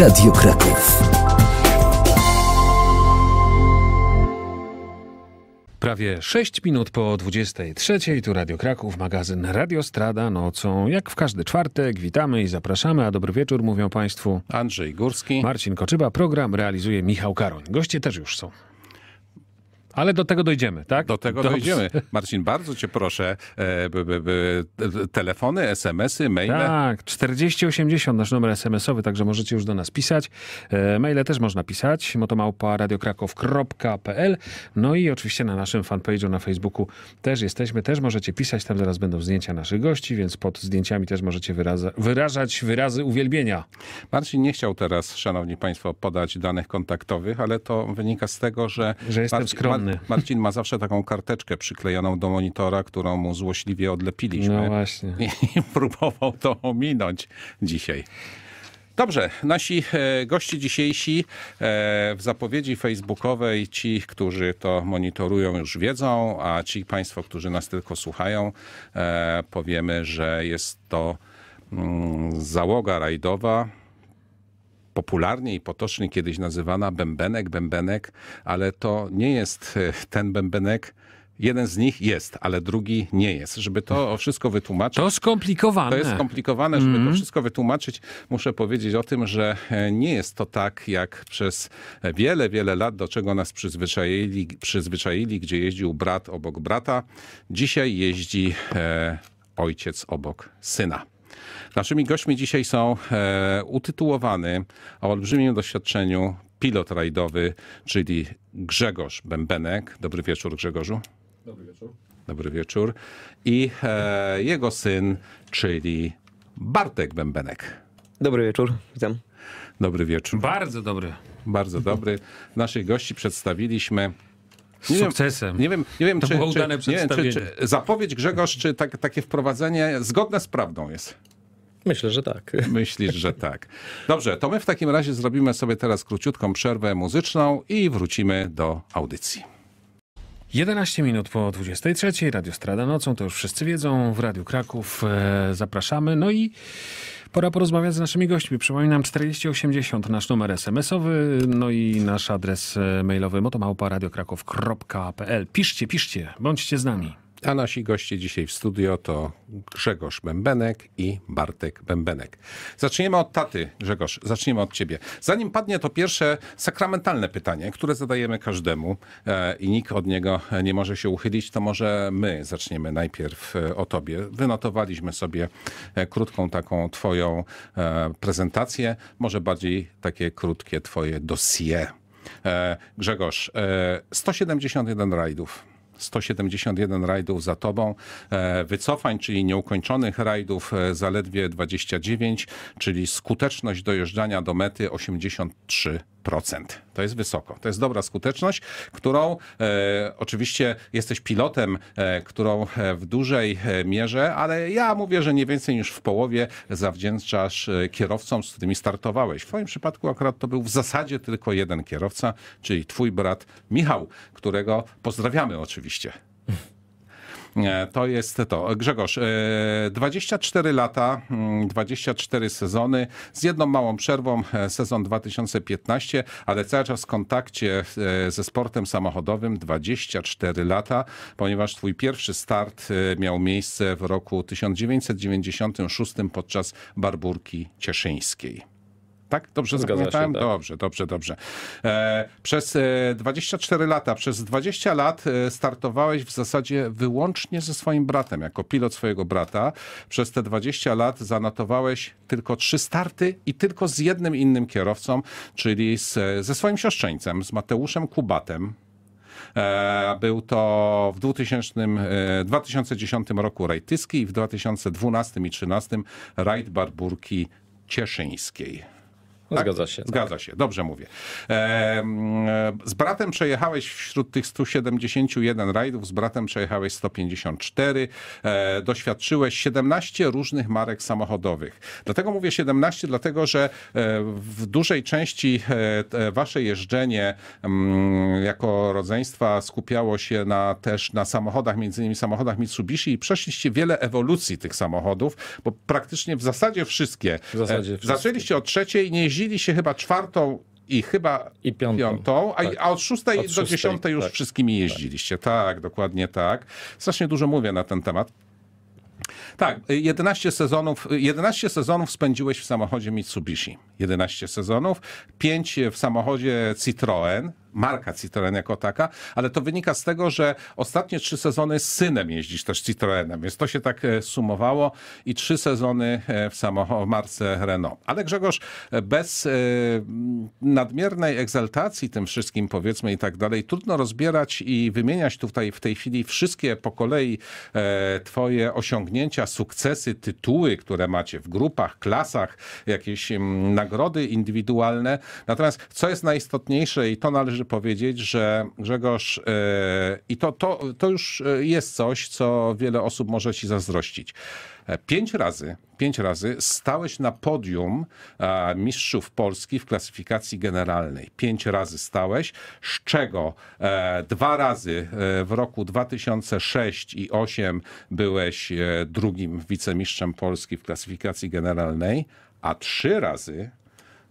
Radio Kraków. Prawie 6 minut po 23 tu Radio Kraków, magazyn Radio Strada nocą. Jak w każdy czwartek witamy i zapraszamy, a dobry wieczór mówią Państwu Andrzej Górski, Marcin Koczyba. Program realizuje Michał Karoń. Goście też już są. Ale do tego dojdziemy, tak? Do tego Dobrze. dojdziemy. Marcin, bardzo cię proszę, e, b, b, b, telefony, SMS-y, maile. Tak, 4080 nasz numer SMS-owy, także możecie już do nas pisać. E, maile też można pisać, motomałpa.radiokrakow.pl No i oczywiście na naszym fanpage'u na Facebooku też jesteśmy, też możecie pisać, tam zaraz będą zdjęcia naszych gości, więc pod zdjęciami też możecie wyraza, wyrażać wyrazy uwielbienia. Marcin nie chciał teraz, szanowni państwo, podać danych kontaktowych, ale to wynika z tego, że... Że jestem Marcin, skromny. Marcin ma zawsze taką karteczkę przyklejoną do monitora, którą mu złośliwie odlepiliśmy. No właśnie. I próbował to ominąć dzisiaj. Dobrze, nasi e, goście dzisiejsi e, w zapowiedzi facebookowej, ci, którzy to monitorują już wiedzą, a ci państwo, którzy nas tylko słuchają, e, powiemy, że jest to mm, załoga rajdowa popularnie i potocznie kiedyś nazywana bębenek, bębenek, ale to nie jest e, ten bębenek, Jeden z nich jest, ale drugi nie jest. Żeby to wszystko wytłumaczyć. To skomplikowane. To jest skomplikowane, żeby mm. to mhm. wszystko wytłumaczyć. Muszę powiedzieć o tym, że e, nie jest to tak, jak przez wiele, wiele lat, do czego nas przyzwyczaili, przyzwyczaili gdzie jeździł brat obok brata. Dzisiaj jeździ e, ojciec obok syna. Tak, naszymi gośćmi dzisiaj są e, utytułowany o olbrzymim doświadczeniu pilot rajdowy, czyli Grzegorz Bębenek. Dobry wieczór Grzegorzu. Dobry wieczór. Dobry wieczór. I e, jego syn, czyli Bartek Bębenek. Dobry wieczór, witam. Dobry wieczór. Bardzo dobry. Bardzo dobry. Naszych gości przedstawiliśmy. Nie sukcesem. Wiem, nie wiem, nie wiem, to czy, było udane czy, nie wiem, czy, czy zapowiedź Grzegorz, czy tak, takie wprowadzenie zgodne z prawdą jest? Myślę, że tak. Myślisz, że tak. Dobrze, to my w takim razie zrobimy sobie teraz króciutką przerwę muzyczną i wrócimy do audycji. 11 minut po 23. Radio Strada nocą, to już wszyscy wiedzą. W Radiu Kraków e, zapraszamy. No i pora porozmawiać z naszymi gośćmi. Przypominam 4080 nasz numer SMS-owy, no i nasz adres e, mailowy motomałpa.radiokraków.pl. Piszcie, piszcie, bądźcie z nami. A nasi goście dzisiaj w studio to Grzegorz Bębenek i Bartek Bębenek. Zaczniemy od taty, Grzegorz, zaczniemy od ciebie. Zanim padnie to pierwsze sakramentalne pytanie, które zadajemy każdemu e, i nikt od niego nie może się uchylić, to może my zaczniemy najpierw e, o tobie. Wynotowaliśmy sobie e, krótką taką twoją e, prezentację, może bardziej takie krótkie twoje dossier. E, Grzegorz, 171 e, rajdów 171 rajdów za tobą, e, wycofań, czyli nieukończonych rajdów e, zaledwie 29, czyli skuteczność dojeżdżania do mety 83%. To jest wysoko. To jest dobra skuteczność, którą e, oczywiście jesteś pilotem, e, którą e, w dużej e, mierze, ale ja mówię, że nie więcej niż w połowie zawdzięczasz e, kierowcom, z którymi startowałeś. W twoim przypadku akurat to był w zasadzie tylko jeden kierowca, czyli twój brat Michał, którego pozdrawiamy oczywiście. E, to jest to. Grzegorz, 24 e, lata, 24 mm, sezony, z jedną małą przerwą, e, sezon 2015, ale cały czas w kontakcie ze sportem samochodowym 24 lata, ponieważ twój pierwszy start miał miejsce w roku 1996 podczas Barburki Cieszyńskiej. Tak? Dobrze Zgadza zapamiętałem? Się, tak. Dobrze, dobrze, dobrze. E, przez 24 e, lata, przez 20 lat e, startowałeś w zasadzie wyłącznie ze swoim bratem, jako pilot swojego brata. Przez te 20 lat zanotowałeś tylko trzy starty i tylko z jednym innym kierowcą, czyli z, ze swoim siostrzeńcem, z Mateuszem Kubatem. E, był to w 2000, 2010 roku Rajtyski i w 2012 i 2013 Rajd Barburki Cieszyńskiej. No, tak, zgadza się. Tak. Zgadza tak. się, dobrze mówię. E, z bratem przejechałeś wśród tych 171 rajdów, z bratem przejechałeś 154, e, doświadczyłeś 17 różnych marek samochodowych. Dlatego mówię 17, dlatego że e, w dużej części e, wasze jeżdżenie mm, jako rodzeństwa skupiało się na, też na samochodach, między innymi samochodach Mitsubishi i przeszliście wiele ewolucji tych samochodów, bo praktycznie w zasadzie wszystkie. W zasadzie e, wszystkie. Zaczęliście od trzeciej, nie Przewozili się chyba czwartą i chyba I piątą, piątą a, tak. a, od szóstej od do szóstej, dziesiątej już tak. wszystkimi tak. jeździliście. Tak, dokładnie tak. Strasznie dużo mówię na ten temat. Tak, 11 sezonów, 11 sezonów spędziłeś w samochodzie Mitsubishi. 11 sezonów, 5 w samochodzie Citroën, marka Citroën jako taka, ale to wynika z tego, że ostatnie trzy sezony z synem jeździsz też Citroenem, więc to się tak e, sumowało i trzy sezony e, w, samochod- w marce Renault. Ale Grzegorz, e, bez nadmiernej egzaltacji tym wszystkim powiedzmy i tak dalej, trudno rozbierać i wymieniać tutaj w tej chwili wszystkie po kolei twoje osiągnięcia, sukcesy, tytuły, które macie w grupach, klasach, jakieś mm, nagrody indywidualne. Natomiast co jest najistotniejsze i to należy należy powiedzieć, że Grzegorz, e, i to, to, to już e, jest coś, co wiele osób może ci zazdrościć. E, pięć razy, pięć razy stałeś na podium mistrzów Polski w klasyfikacji generalnej. Pięć razy stałeś, z czego dwa razy w roku 2006 i 2008 byłeś drugim wicemistrzem Polski w klasyfikacji generalnej, a trzy razy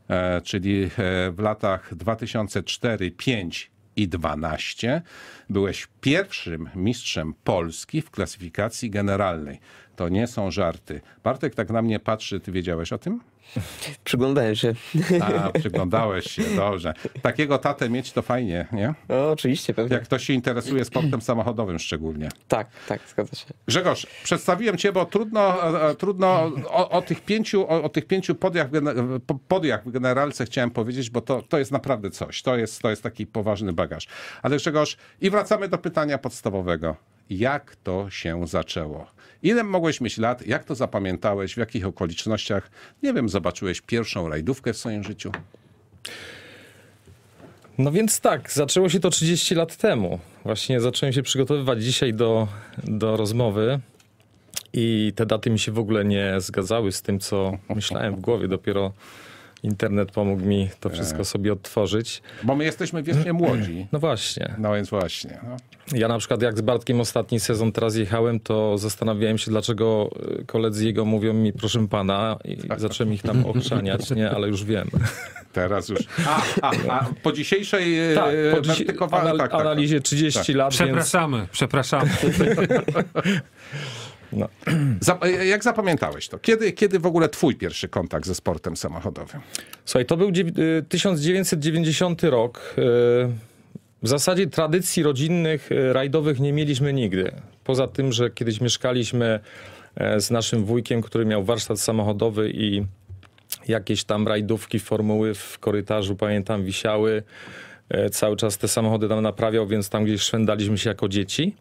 E, czyli e, w latach 2004, 5 i 12 byłeś pierwszym mistrzem Polski w klasyfikacji generalnej. To nie są żarty. Bartek tak na mnie patrzy, ty wiedziałeś o tym? Przyglądałem się. A, przyglądałeś się, dobrze. Takiego tatę mieć to fajnie, nie? No, oczywiście, pewnie. Jak ktoś się interesuje sportem samochodowym szczególnie. Tak, tak, zgadza się. Grzegorz, przedstawiłem cię, bo trudno, e, e, trudno o, o tych pięciu, o, o, tych pięciu podjach, podjach w generalce chciałem powiedzieć, bo to, to jest naprawdę coś. To jest, to jest taki poważny bagaż. Ale Grzegorz, i wracamy do pytania podstawowego jak to się zaczęło. Ile mogłeś mieć lat, jak to zapamiętałeś, w jakich okolicznościach, nie wiem, zobaczyłeś pierwszą rajdówkę w swoim życiu? No więc tak, zaczęło się to 30 lat temu. Właśnie zacząłem się przygotowywać dzisiaj do, do rozmowy i te daty mi się w ogóle nie zgadzały z tym, co myślałem w głowie. Dopiero internet pomógł mi to tak. wszystko sobie odtworzyć. Bo my jesteśmy wiecznie młodzi. No właśnie. No więc właśnie. No. Ja na przykład jak z Bartkiem ostatni sezon teraz jechałem, to zastanawiałem się, dlaczego y, koledzy jego mówią mi, proszę pana, i tak, tak. zacząłem ich tam okrzaniać, nie, ale już wiem. Teraz już. A, a, a po dzisiejszej y, tak, po anal- tak, tak, analizie 30 lat, Przepraszamy, więc... przepraszamy. No. E, jak zapamiętałeś to? Kiedy, kiedy w ogóle twój pierwszy kontakt ze sportem samochodowym? Słuchaj, to był 1990 e, rok. E, w zasadzie tradycji rodzinnych, rajdowych nie mieliśmy nigdy. Poza tym, że kiedyś mieszkaliśmy z naszym wujkiem, który miał warsztat samochodowy i jakieś tam rajdówki formuły w korytarzu, pamiętam, wisiały. Cały czas te samochody tam naprawiał, więc tam gdzieś szwendaliśmy się jako dzieci.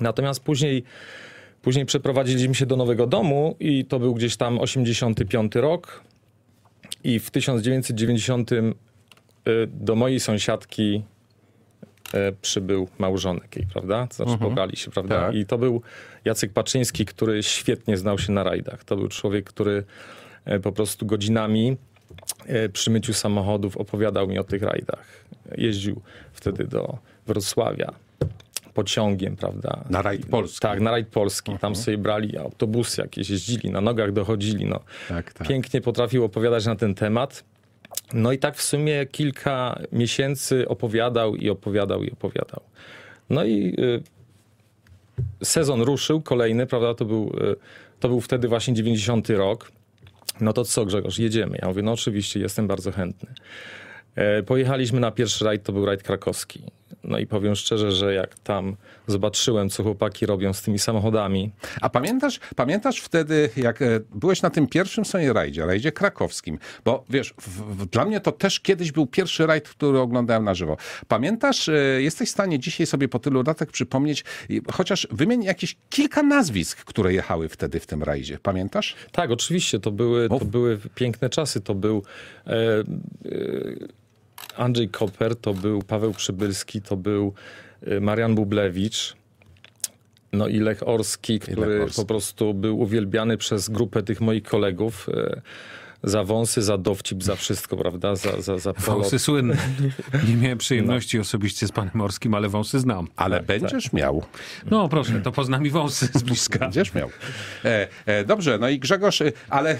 Natomiast później Później przeprowadziliśmy się do nowego domu i to był gdzieś tam 85 rok. I w 1990 y, do mojej sąsiadki y, przybył małżonek jej, prawda? Znaczy mhm. pobrali się, prawda? Tak. I to był Jacek Paczyński, który świetnie znał się na rajdach. To był człowiek, który e, po prostu godzinami e, przy myciu samochodów opowiadał mi o tych rajdach. Jeździł wtedy do Wrocławia pociągiem, prawda? Na rajd polski. Tak, na rajd polski. Tam mhm. sobie brali autobusy jakieś, jeździli, na nogach dochodzili. No. Tak, tak. Pięknie potrafił opowiadać na ten temat. No i tak w sumie kilka miesięcy opowiadał i opowiadał i opowiadał. No i y, sezon ruszył, kolejny, prawda? To był, y, to był wtedy właśnie 90 rok. No to co, Grzegorz, jedziemy. Ja mówię, no oczywiście, jestem bardzo chętny. E, pojechaliśmy na pierwszy rajd, to był rajd krakowski. No i powiem szczerze, że jak tam zobaczyłem, co chłopaki robią z tymi samochodami. A pamiętasz, pamiętasz wtedy, jak e, byłeś na tym pierwszym sobie rajdzie, rajdzie krakowskim? Bo wiesz, w, w, dla mnie to też kiedyś był pierwszy rajd, który oglądałem na żywo. Pamiętasz, e, jesteś w stanie dzisiaj sobie po tylu latach przypomnieć, chociaż wymień jakieś kilka nazwisk, które jechały wtedy w tym rajdzie. Pamiętasz? Tak, oczywiście. To były, to były piękne czasy. To był... E, Andrzej Koper, to był Paweł Przybylski, to był y, Marian Bublewicz. No i Lech Orski, który Lech Orski. po prostu był uwielbiany przez grupę tych moich kolegów. Y, za wąsy, za dowcip, za wszystko, prawda? Za, za, za wąsy słynne. Nie miałem przyjemności no. osobiście z panem Morskim, ale wąsy znam. Ale tak, będziesz tak. miał. No proszę, to poznam i wąsy z bliska. Będziesz miał. E, e, dobrze, no i Grzegorz, e, ale e,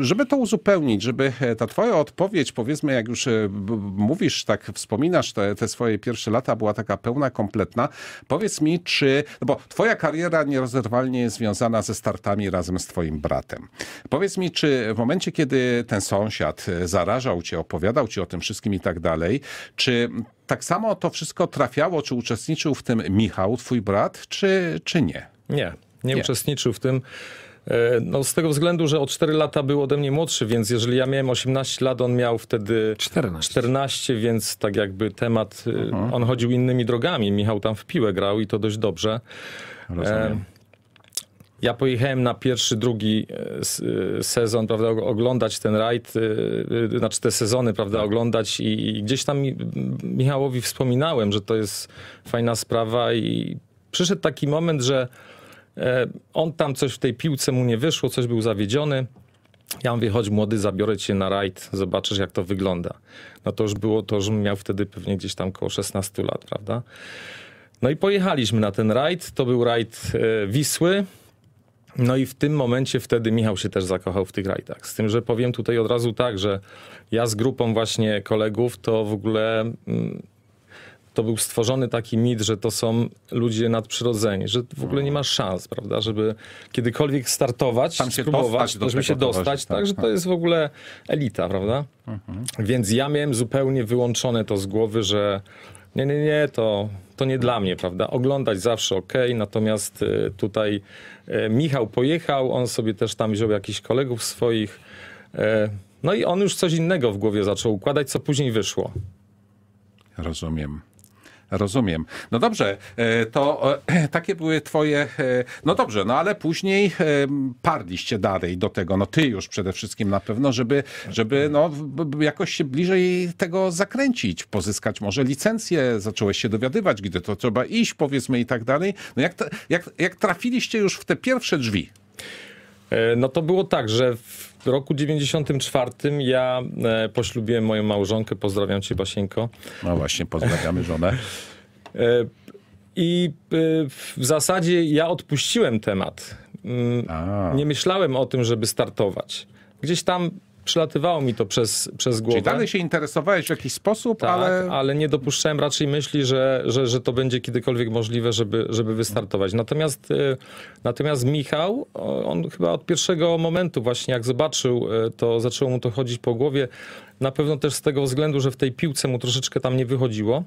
żeby to uzupełnić, żeby e, ta twoja odpowiedź, powiedzmy, jak już e, mówisz, tak wspominasz te, te swoje pierwsze lata, była taka pełna, kompletna. Powiedz mi, czy, no bo twoja kariera nierozerwalnie jest związana ze startami razem z twoim bratem. Powiedz mi, czy w momencie, kiedy ten sąsiad e, zarażał cię, opowiadał ci o tym wszystkim i tak dalej, czy tak samo to wszystko trafiało, czy uczestniczył w tym Michał, twój brat, czy, czy nie? Nie, nie, nie. uczestniczył w tym. E, no z tego względu, że o 4 lata był ode mnie młodszy, więc jeżeli ja miałem 18 lat, on miał wtedy 14, 14 więc tak jakby temat, uh e, mhm. -huh. on chodził innymi drogami. Michał tam w piłę grał i to dość dobrze. Rozumiem ja pojechałem na pierwszy, drugi e, e, sezon, prawda, oglądać ten rajd, e, znaczy te sezony, prawda, tak. oglądać i, gdzieś tam Michałowi wspominałem, że to jest fajna sprawa i przyszedł taki moment, że on tam coś w tej piłce mu nie wyszło, coś był zawiedziony. Ja mówię, chodź młody, zabiorę cię na rajd, zobaczysz jak to wygląda. No to już było to, że miał wtedy pewnie gdzieś tam około 16 lat, prawda? No i pojechaliśmy na ten rajd. To był rajd Wisły. No i w tym momencie wtedy Michał się też zakochał w tych rajdach. Z tym, że powiem tutaj od razu tak, że ja z grupą właśnie kolegów to w ogóle mm, to był stworzony taki mit, że to są ludzie nadprzyrodzeni, że w ogóle nie ma szans, prawda, żeby kiedykolwiek startować, Tam się spróbować, żeby się dostać, tak, tak, że to tak. jest w ogóle elita, prawda? Mhm. Więc ja miałem zupełnie wyłączone to z głowy, że nie, nie, nie, to, to nie dla mnie, prawda? Oglądać zawsze ok, natomiast y, tutaj E, Michał pojechał, on sobie też tam wziął jakichś kolegów swoich. E, no i on już coś innego w głowie zaczął układać, co później wyszło. Rozumiem. Rozumiem. No dobrze, e, to e, takie były twoje... E, no dobrze, no ale później parliście dalej do tego, no ty już przede wszystkim na pewno, żeby, żeby no, jakoś się bliżej tego zakręcić, pozyskać może licencję, zacząłeś się dowiadywać, gdzie to trzeba iść, powiedzmy i tak dalej. No jak, jak, jak trafiliście już w te pierwsze drzwi? No to było tak, że w roku 94 ja e, poślubiłem moją małżonkę. Pozdrawiam cię, Basieńko. No właśnie, pozdrawiamy żonę. E, I e, w zasadzie ja odpuściłem temat. Mm, nie myślałem o tym, żeby startować. Gdzieś tam przylatywało mi to przez, przez głowę. Czyli dalej się interesowałeś w jakiś sposób, tak, ale... ale nie dopuszczałem raczej myśli, że, że, że to będzie kiedykolwiek możliwe, żeby, żeby wystartować. Natomiast, y, natomiast Michał, on chyba od pierwszego momentu właśnie jak zobaczył, y, to zaczęło mu to chodzić po głowie. Na pewno też z tego względu, że w tej piłce mu troszeczkę tam nie wychodziło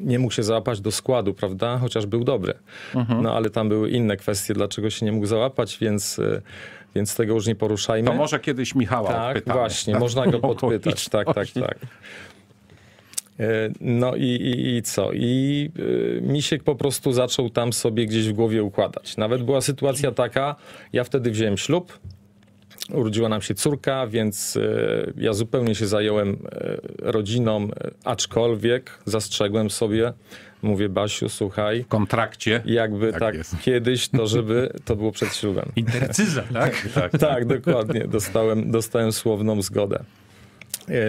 nie mógł się załapać do składu, prawda? Chociaż był dobry. Mhm. No ale tam były inne kwestie, dlaczego się nie mógł załapać, więc y, więc tego już nie poruszajmy. To może kiedyś Michała Tak, odpytamy. właśnie, tak? można go podpytać. Tak, tak, tak. E, no i, i, i, co? I y, Misiek po prostu zaczął tam sobie gdzieś w głowie układać. Nawet była sytuacja taka, ja wtedy wziąłem ślub, urodziła nam się córka, więc e, ja zupełnie się zająłem e, rodziną, e, aczkolwiek zastrzegłem sobie, mówię Basiu, słuchaj. W kontrakcie. Jakby tak, tak kiedyś to, żeby to było przed ślubem. Intercyza, tak? Tak, tak, tak, dokładnie. Dostałem, dostałem słowną zgodę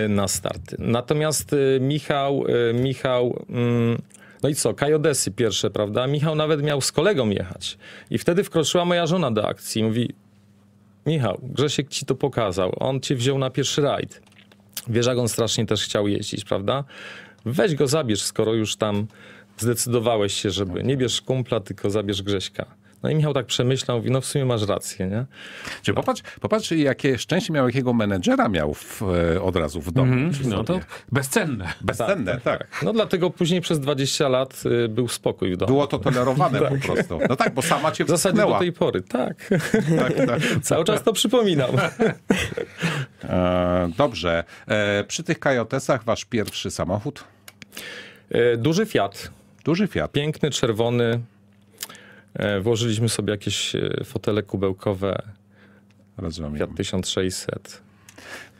na start. Natomiast Michał, Michał... Mm, no i co, Kajodesy pierwsze, prawda? Michał nawet miał z kolegą jechać. I wtedy wkroczyła moja żona do akcji. Mówi, Michał, Grzesiek ci to pokazał, on cię wziął na pierwszy rajd. Wiesz, jak on strasznie też chciał jeździć, prawda? Weź go, zabierz, skoro już tam zdecydowałeś się, żeby nie bierz kumpla, tylko zabierz Grześka. No i Michał tak przemyślał, mówi, no w sumie masz rację, nie? Czyli no. popatrz, popatrz, jakie szczęście miał, jakiego menedżera miał w, e, od razu w domu. Mm -hmm. no to bezcenne. Bezcenne, tak, tak, tak, tak, No dlatego później przez 20 lat y, był spokój w domu. Było to tolerowane tak. po prostu. No tak, bo sama cię W zasadzie wstknęła. do tej pory, tak. tak, tak. Cały czas to przypominam. e, dobrze. E, przy tych kajotesach wasz pierwszy samochód? E, duży Fiat. Duży Fiat. Piękny, czerwony, E, włożyliśmy sobie jakieś e, fotele kubełkowe. Rozumiem. Fiat 1600.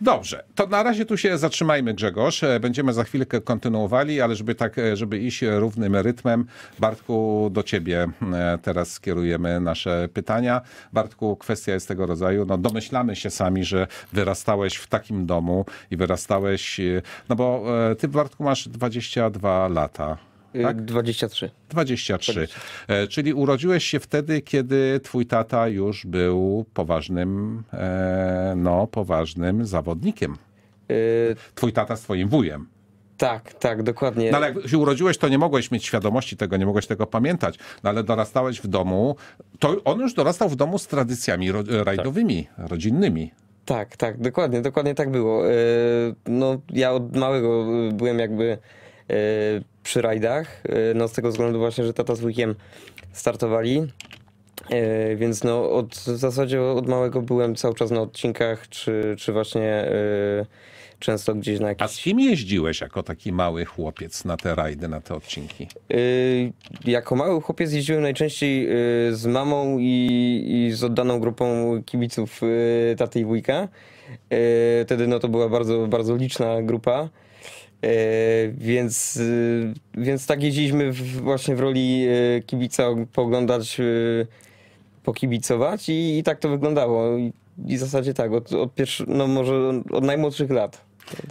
Dobrze, to na razie tu się zatrzymajmy, Grzegorz. E, będziemy za chwilkę kontynuowali, ale żeby tak, żeby iść równym rytmem, Bartku, do ciebie teraz skierujemy nasze pytania. Bartku, kwestia jest tego rodzaju. No, domyślamy się sami, że wyrastałeś w takim domu i wyrastałeś, no bo ty, Bartku, masz 22 lata. Y, tak? 23. 23. 23. Czyli urodziłeś się wtedy, kiedy twój tata już był poważnym, e, no, poważnym zawodnikiem. Y, twój tata swoim wujem. Tak, tak, dokładnie. No ale jak się urodziłeś, to nie mogłeś mieć świadomości tego, nie mogłeś tego pamiętać. No ale dorastałeś w domu. To on już dorastał w domu z tradycjami rajdowymi, tak. rodzinnymi. Tak, tak, dokładnie, dokładnie tak było. Y, no, ja od małego byłem jakby przy rajdach. E, no z tego względu właśnie, że tata z wujkiem startowali. E, więc no od, w zasadzie od małego byłem cały czas na odcinkach, czy, czy właśnie e, często gdzieś na jakieś A z kim jeździłeś jako taki mały chłopiec na te rajdy, na te odcinki? Yy, jako mały chłopiec jeździłem najczęściej yy, z mamą i, i, z oddaną grupą kibiców yy, taty i wujka. Yy, wtedy no, to była bardzo, bardzo liczna grupa. E, więc, e, więc tak jeździliśmy właśnie w roli e, kibica poglądać, pokibicować i, i tak to wyglądało. I, w zasadzie tak, od, od no może od najmłodszych lat.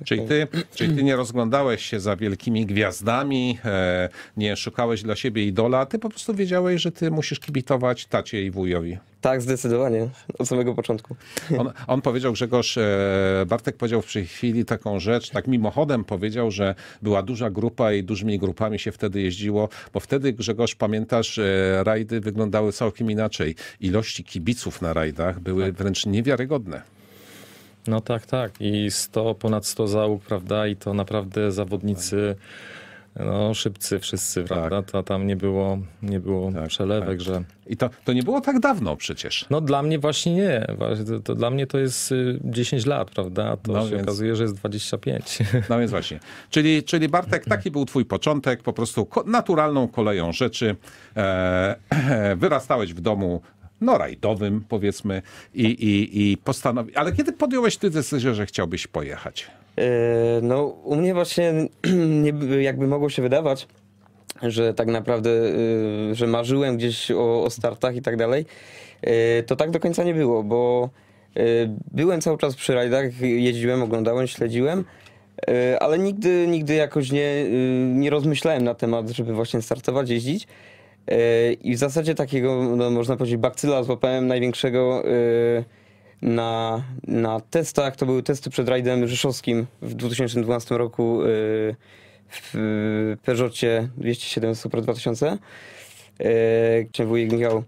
Czyli ty, czyli ty nie rozglądałeś się za wielkimi gwiazdami, e, nie szukałeś dla siebie idola, ty po prostu wiedziałeś, że ty musisz kibitować tacie i wujowi. Tak, zdecydowanie. Od samego początku. On, on, powiedział, Grzegorz, e, Bartek powiedział w tej chwili taką rzecz, tak mimochodem powiedział, że była duża grupa i dużymi grupami się wtedy jeździło, bo wtedy, Grzegorz, pamiętasz, e, rajdy wyglądały całkiem inaczej. Ilości kibiców na rajdach były tak. wręcz niewiarygodne. No tak, tak. I 100, ponad 100 załóg, prawda? I to naprawdę zawodnicy no, szybcy wszyscy, tak. prawda? Tak. To, tam nie było, nie było tak, tak. przelewek, tak. że... I to, to nie było tak dawno przecież. No dla mnie właśnie nie. To, to dla mnie to jest 10 y, lat, prawda? To no się więc... okazuje, że jest 25. No więc właśnie. Czyli, czyli Bartek, taki był twój początek, po prostu naturalną koleją rzeczy. E, wyrastałeś w domu no rajdowym powiedzmy i, i, i postanowi... Ale kiedy podjąłeś ty decyzję, że chciałbyś pojechać? E, no u mnie właśnie nie, jakby mogło się wydawać, że tak naprawdę, y, że marzyłem gdzieś o, o startach i tak dalej, e, to tak do końca nie było, bo e, byłem cały czas przy rajdach, jeździłem, oglądałem, śledziłem, ale nigdy, nigdy jakoś nie, y, nie rozmyślałem na temat, żeby właśnie startować, jeździć. E, I w zasadzie takiego, no, można powiedzieć, bakcyla złapałem największego e, na, na testach. To były testy przed rajdem rzeszowskim w 2012 roku e, w Peugeotie 207 Super 2000. Gdzie wujek Michał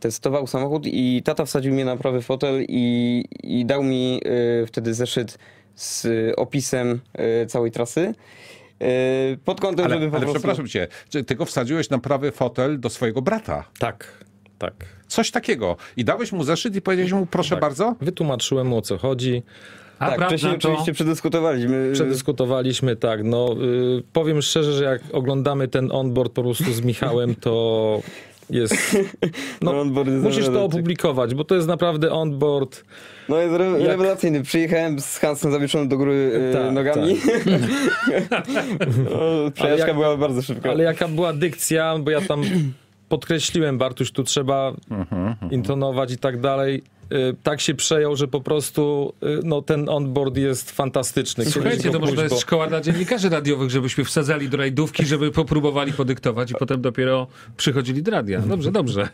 testował samochód i tata wsadził mnie na prawy fotel i, i dał mi wtedy zeszyt z opisem całej trasy. E, pod kątem, ale, żeby po Ale prostu... przepraszam cię, ty go wsadziłeś na prawy fotel do swojego brata. Tak, tak. Coś takiego. I dałeś mu zeszyt i powiedziałeś mu, proszę tak. bardzo? Wytłumaczyłem mu, o co chodzi. A tak, wcześniej to... oczywiście przedyskutowaliśmy. Przedyskutowaliśmy, tak. No, y, powiem szczerze, że jak oglądamy ten onboard po prostu z Michałem, to jest. No, jest musisz to opublikować, bo to jest naprawdę onboard. No jest re jak... rewelacyjny. Przyjechałem z Hansem zawieszonym do góry yy, e, ta, nogami. Ta. No, przejażdżka jak, była bardzo szybka. Ale jaka była dykcja, bo ja tam podkreśliłem, Bartuś, tu trzeba mhm, mhm. intonować i tak dalej. Y, tak się przejął, że po prostu y, no, ten onboard jest fantastyczny. Słuchajcie, to może to jest bo... szkoła dla dziennikarzy radiowych, żebyśmy wsadzali do rajdówki, żeby popróbowali podyktować i potem dopiero przychodzili do radia. Dobrze, dobrze.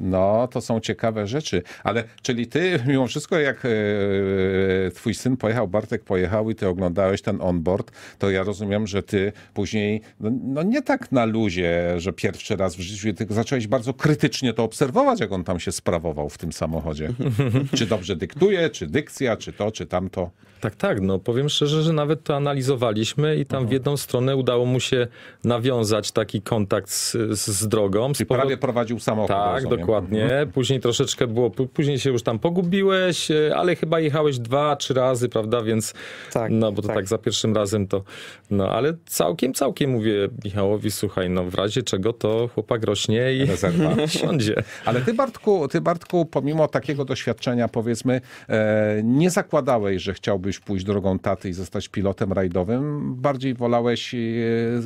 No, to są ciekawe rzeczy. Ale czyli ty, mimo wszystko, jak yy, twój syn pojechał, Bartek pojechał i ty oglądałeś ten onboard, to ja rozumiem, że ty później, no, no, nie tak na luzie, że pierwszy raz w życiu, tylko zacząłeś bardzo krytycznie to obserwować, jak on tam się sprawował w tym samochodzie. czy dobrze dyktuje, czy dykcja, czy to, czy tamto. Tak, tak. No powiem szczerze, że nawet to analizowaliśmy i tam w jedną stronę udało mu się nawiązać taki kontakt z, z drogą. Z powod... prawie prowadził samochód. Tak, rozumiem. Dokładnie. Mhm. Później troszeczkę było, później się już tam pogubiłeś, e, ale chyba jechałeś dwa, trzy razy, prawda? Więc tak, no bo to tak. tak. za pierwszym razem to. No ale całkiem, całkiem mówię Michałowi, słuchaj, no w razie czego to chłopak rośnie i Rezerwa. siądzie. Ale ty Bartku, ty Bartku, pomimo takiego doświadczenia powiedzmy, e, nie zakładałeś, że chciałbyś pójść drogą taty i zostać pilotem rajdowym. Bardziej wolałeś e,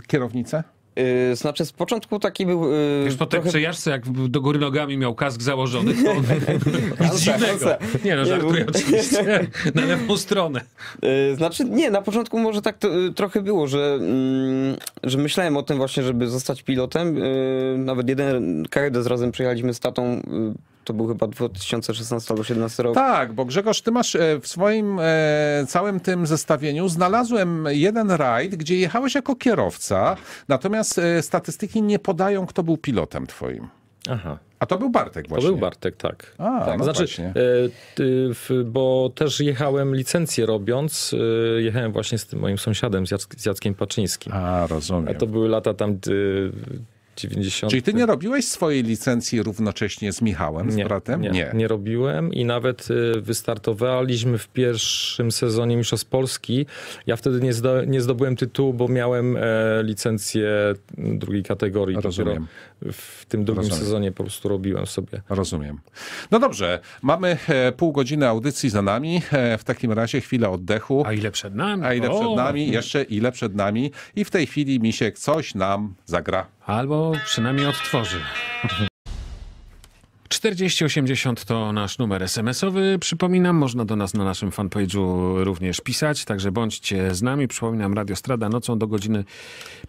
kierownicę? Yy, znaczy z początku taki był... Yy, Wiesz, po trochę... tej przejażdżce, jak do góry nogami miał kask założony, to on... nic tak, dziwnego. No nie no, żartuję nie, oczywiście. na lewą stronę. Yy, znaczy nie, na początku może tak to, yy, trochę było, że, mm, że myślałem o tym właśnie, żeby zostać pilotem. Y, nawet jeden KD z razem przyjechaliśmy z tatą y, to był chyba 2016 albo 2017 rok. Tak, bo Grzegorz, ty masz e, w swoim e, całym tym zestawieniu znalazłem jeden rajd, gdzie jechałeś jako kierowca, natomiast e, statystyki nie podają, kto był pilotem twoim. Aha. A to był Bartek właśnie. To był Bartek, tak. A, tak. No znaczy, właśnie. E, bo też jechałem licencję robiąc, e, jechałem właśnie z tym moim sąsiadem, z, Jack, z Jackiem Paczyńskim. A, rozumiem. A to były lata tam 90. Czyli ty nie robiłeś swojej licencji równocześnie z Michałem, z bratem? Nie, nie, nie robiłem i nawet y, wystartowaliśmy w pierwszym sezonie Mistrzostw Polski. Ja wtedy nie, zdo, nie zdobyłem tytułu, bo miałem e, licencję drugiej kategorii. Rozumiem. W tym drugim Rozumiem. sezonie po prostu robiłem sobie. Rozumiem. No dobrze, mamy e, pół godziny audycji za nami. E, w takim razie chwilę oddechu. A ile przed nami? A ile o. przed nami? Jeszcze ile przed nami? I w tej chwili Misiek coś nam zagra. Albo przynajmniej odtworzy. 4080 to nasz numer SMS-owy. Przypominam, można do nas na naszym fanpage'u również pisać, także bądźcie z nami. Przypominam, Radio Strada nocą do godziny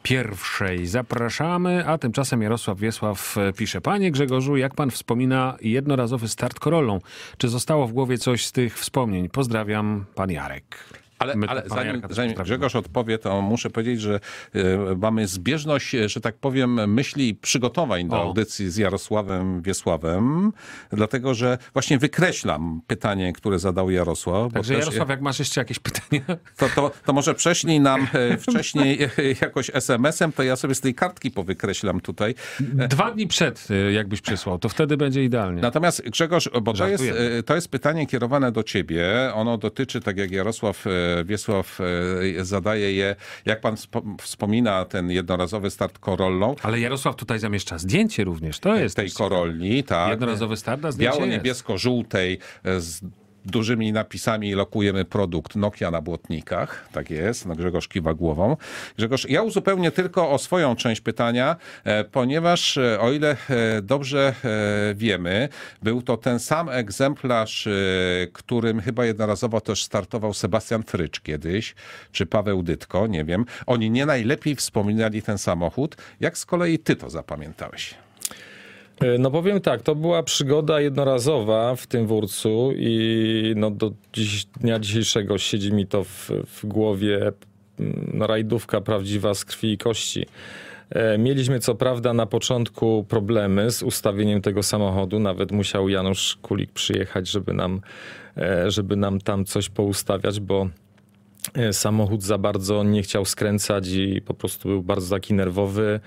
pierwszej. Zapraszamy, a tymczasem Jarosław Wiesław e, pisze. Panie Grzegorzu, jak pan wspomina jednorazowy start Korolą? Czy zostało w głowie coś z tych wspomnień? Pozdrawiam, pan Jarek. Ale, ale zanim, zanim Grzegorz odpowie, to muszę powiedzieć, że e, mamy zbieżność, e, że tak powiem, myśli i przygotowań do o. audycji z Jarosławem Wiesławem, dlatego że właśnie wykreślam pytanie, które zadał Jarosław. Także Jarosław, jak masz jeszcze jakieś pytanie, To, to, to może prześlij nam e, wcześniej jakoś SMS-em, to ja sobie z tej kartki powykreślam tutaj. Dwa dni przed, jakbyś przysłał, to wtedy będzie idealnie. Natomiast Grzegorz, bo to jest, to jest pytanie kierowane do ciebie. Ono dotyczy, tak jak Jarosław Wiesław e, zadaje je. Jak pan wspomina ten jednorazowy start korolną. Ale Jarosław tutaj zamieszcza zdjęcie również, to jest. Tej korolni, tak. Jednorazowy start na zdjęcie Biało-niebiesko-żółtej e, z dużymi napisami lokujemy produkt Nokia na błotnikach. Tak jest, no Grzegorz kiwa głową. Grzegorz, ja uzupełnię tylko o swoją część pytania, e, ponieważ e, o ile e, dobrze wiemy, był to ten sam egzemplarz, którym chyba jednorazowo też startował Sebastian Frycz kiedyś, czy Paweł Dytko, nie wiem. Oni nie najlepiej wspominali ten samochód. Jak z kolei ty to zapamiętałeś? E, no powiem tak, to była przygoda jednorazowa w tym wórcu i no do dziś, dnia dzisiejszego siedzi mi to w, w głowie mm, no, rajdówka prawdziwa z krwi i kości. E, mieliśmy co prawda na początku problemy z ustawieniem tego samochodu. Nawet musiał Janusz Kulik przyjechać, żeby nam, e, żeby nam tam coś poustawiać, bo E, samochód za bardzo nie chciał skręcać i po prostu był bardzo taki nerwowy.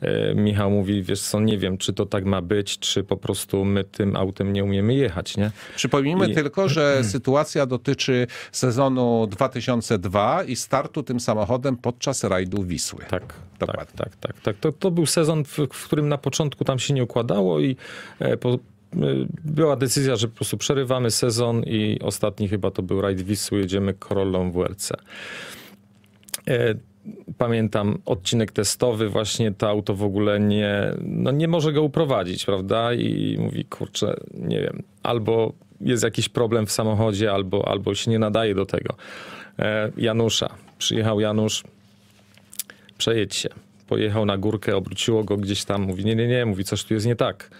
E, Michał mówi, wiesz co, nie wiem, czy to tak ma być, czy po prostu my tym autem nie umiemy jechać, nie? Przypomnijmy I... tylko, że sytuacja dotyczy sezonu 2002 i startu tym samochodem podczas rajdu Wisły. Tak, tak Dokładnie. tak, tak. tak, tak. To, to był sezon, w, w którym na początku tam się nie układało i e, po, była decyzja, że po prostu przerywamy sezon i ostatni chyba to był rajd Wisły, jedziemy Korolą w WRC. E, pamiętam odcinek testowy, właśnie to auto w ogóle nie, no nie może go uprowadzić, prawda? I mówi, kurczę, nie wiem, albo jest jakiś problem w samochodzie, albo, albo się nie nadaje do tego. E, Janusza, przyjechał Janusz, przejedź się. Pojechał na górkę, obróciło go gdzieś tam, mówi, nie, nie, nie, mówi, coś tu jest nie tak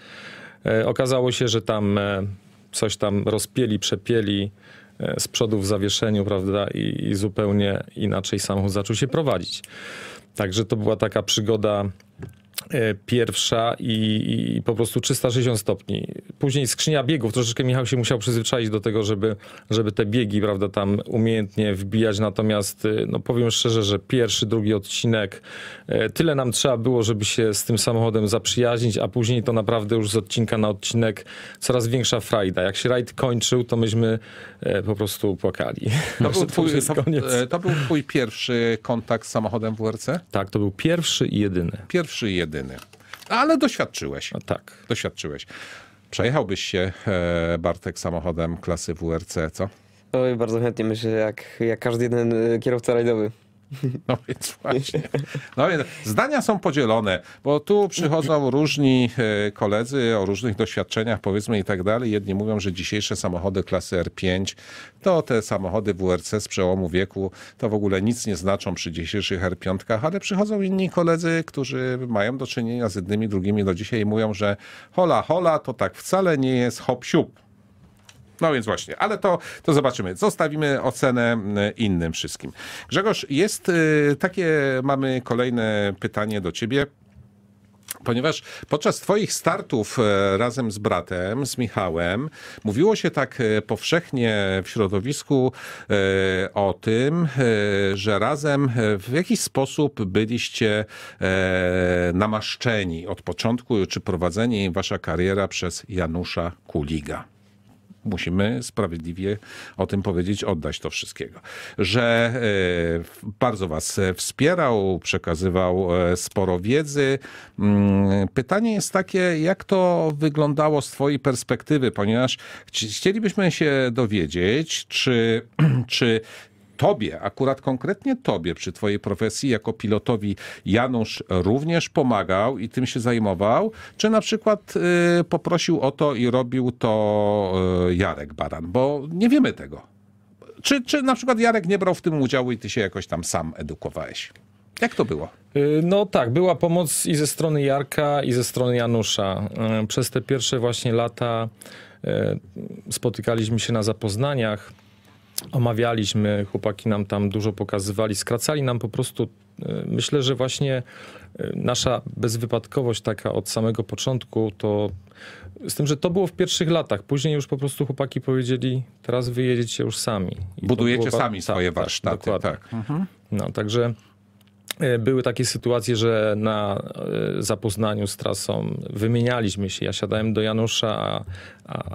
E, okazało się, że tam e, coś tam rozpieli, przepieli e, z przodu w zawieszeniu, prawda, i, i zupełnie inaczej samochód zaczął się prowadzić. Także to była taka przygoda E, pierwsza i, i, po prostu 360 stopni. Później skrzynia biegów, troszeczkę Michał się musiał przyzwyczaić do tego, żeby, żeby te biegi, prawda, tam umiejętnie wbijać, natomiast e, no powiem szczerze, że pierwszy, drugi odcinek, e, tyle nam trzeba było, żeby się z tym samochodem zaprzyjaźnić, a później to naprawdę już z odcinka na odcinek coraz większa frajda. Jak się rajd kończył, to myśmy po prostu płakali. To był, twój, to, to był twój pierwszy kontakt z samochodem w WRC? Tak, to był pierwszy i jedyny. Pierwszy i jedyny jedyny. Ale doświadczyłeś. No tak. Doświadczyłeś. Przejechałbyś się, e, Bartek, samochodem klasy WRC, co? Oj, bardzo chętnie myślę, jak, jak każdy jeden e, kierowca rajdowy. No więc właśnie. No więc zdania są podzielone, bo tu przychodzą różni e, koledzy o różnych doświadczeniach, powiedzmy i tak dalej. Jedni mówią, że dzisiejsze samochody klasy R5 to te samochody WRC z przełomu wieku, to w ogóle nic nie znaczą przy dzisiejszych R5, ale przychodzą inni koledzy, którzy mają do czynienia z jednymi, drugimi do dzisiaj i mówią, że hola, hola, to tak wcale nie jest hop siup no więc właśnie, ale to, to zobaczymy. Zostawimy ocenę y, innym wszystkim. Grzegorz, jest y, takie, mamy kolejne pytanie do ciebie ponieważ podczas Twoich startów e, razem z bratem, z Michałem, mówiło się tak e, powszechnie w środowisku e, o tym, że razem w jakiś sposób byliście namaszczeni od początku, czy prowadzeni Wasza kariera przez Janusza Kuliga musimy sprawiedliwie o tym powiedzieć, oddać to wszystkiego. Że e, bardzo was e, wspierał, przekazywał e, sporo wiedzy. Mm, pytanie jest takie, jak to wyglądało z twojej perspektywy, ponieważ chcielibyśmy się dowiedzieć, czy, czy tobie, akurat konkretnie tobie przy twojej profesji jako pilotowi Janusz również pomagał i tym się zajmował? Czy na przykład y, poprosił o to i robił to y, Jarek Baran? Bo nie wiemy tego. Czy, czy na przykład Jarek nie brał w tym udziału i ty się jakoś tam sam edukowałeś? Jak to było? Y, no tak, była pomoc i ze strony Jarka, i ze strony Janusza. Przez te pierwsze właśnie lata spotykaliśmy się na zapoznaniach omawialiśmy, chłopaki nam tam dużo pokazywali, skracali nam po prostu. E, myślę, że właśnie e, nasza bezwypadkowość taka od samego początku to z tym, że to było w pierwszych latach. Później już po prostu chłopaki powiedzieli, teraz wyjedziecie już sami. I Budujecie było... sami tak, swoje tak, warsztaty. Tak, tak. No, także e, były takie sytuacje, że na zapoznaniu z trasą wymienialiśmy się. Ja siadałem do Janusza, a,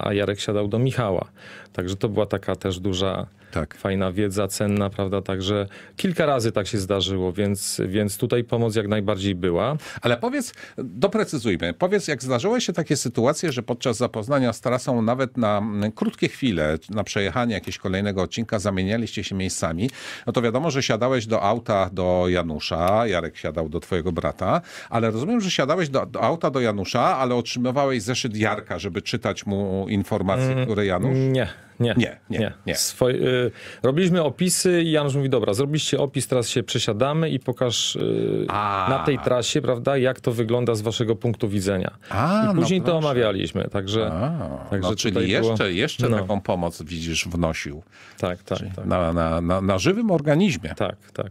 a Jarek siadał do Michała. Także to była taka też duża, tak. fajna wiedza, cenna, prawda? Także kilka razy tak się zdarzyło, więc, więc tutaj pomoc jak najbardziej była. Ale powiedz, doprecyzujmy, powiedz, jak zdarzyły się takie sytuacje, że podczas zapoznania z trasą nawet na krótkie chwile, na przejechanie jakiegoś kolejnego odcinka, zamienialiście się miejscami, no to wiadomo, że siadałeś do auta do Janusza, Jarek siadał do twojego brata, ale rozumiem, że siadałeś do, do auta do Janusza, ale otrzymywałeś zeszyt Jarka, żeby czytać mu informacje, mm, które Janusz... Nie, nie, nie, nie. nie. nie. y, robiliśmy opisy i Janusz mówi, dobra, zrobiliście opis, teraz się przesiadamy i pokaż y, na tej trasie, prawda, jak to wygląda z waszego punktu widzenia. A, I no później no to omawialiśmy, także... A, także no, czyli jeszcze, było, jeszcze no. taką pomoc widzisz wnosił. Tak, tak. tak. Na, na, na, na żywym organizmie. Tak, tak.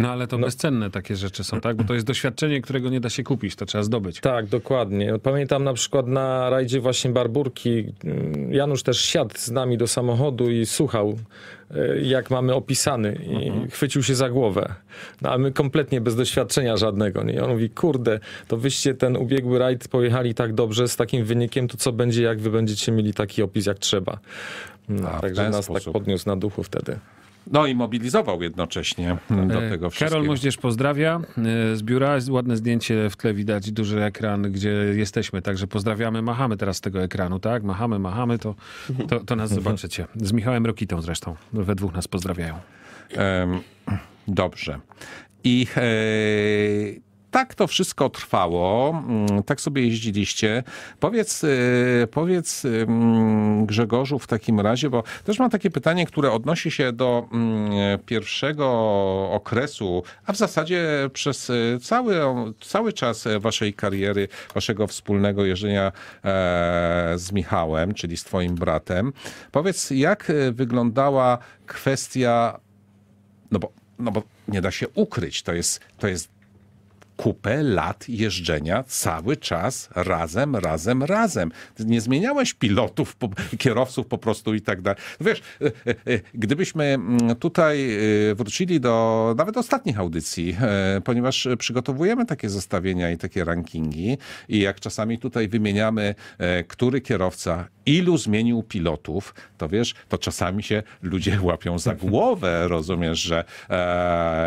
No ale to no. bezcenne takie rzeczy są, tak? Bo to jest doświadczenie, którego nie da się kupić, to trzeba zdobyć. Tak, dokładnie. Pamiętam na przykład na rajdzie właśnie Barburki, mm, Janusz też siadł z nami do samochodu i słuchał e, jak mamy opisany i mhm. chwycił się za głowę. No, a my kompletnie bez doświadczenia żadnego. Nie? I on mówi, kurde, to wyście ten ubiegły rajd pojechali tak dobrze z takim wynikiem, to co będzie, jak wy będziecie mieli taki opis, jak trzeba. No, a, także nas tak sposób. tak podniósł na duchu wtedy. No i mobilizował jednocześnie mm, do e, tego wszystkiego. Karol Moździerz pozdrawia e, z biura. Ładne zdjęcie w tle widać, duży ekran, gdzie jesteśmy. Także pozdrawiamy, machamy teraz z tego ekranu, tak? Machamy, machamy, to, to, to nas mhm. zobaczycie. Z Michałem Rokitą zresztą. We dwóch nas pozdrawiają. Dobrze. I e, tak to wszystko trwało, mm, tak sobie jeździliście. Powiedz, y, powiedz y, mm, Grzegorzu w takim razie, bo też mam takie pytanie, które odnosi się do mm, pierwszego okresu, a w zasadzie przez y, cały, cały czas waszej kariery, waszego wspólnego jeżdżenia e, z Michałem, czyli z twoim bratem. Powiedz, jak wyglądała kwestia, no bo, no bo nie da się ukryć, to jest, to jest kupę lat jeżdżenia cały czas razem, razem, razem. Nie zmieniałeś pilotów, kierowców po prostu i tak dalej. Wiesz, e, e, e, gdybyśmy mm, tutaj wrócili do nawet ostatnich audycji, ponieważ przygotowujemy takie zestawienia i takie rankingi i jak czasami tutaj wymieniamy, który kierowca ilu zmienił pilotów, to wiesz, to czasami się ludzie łapią za głowę, rozumiesz, że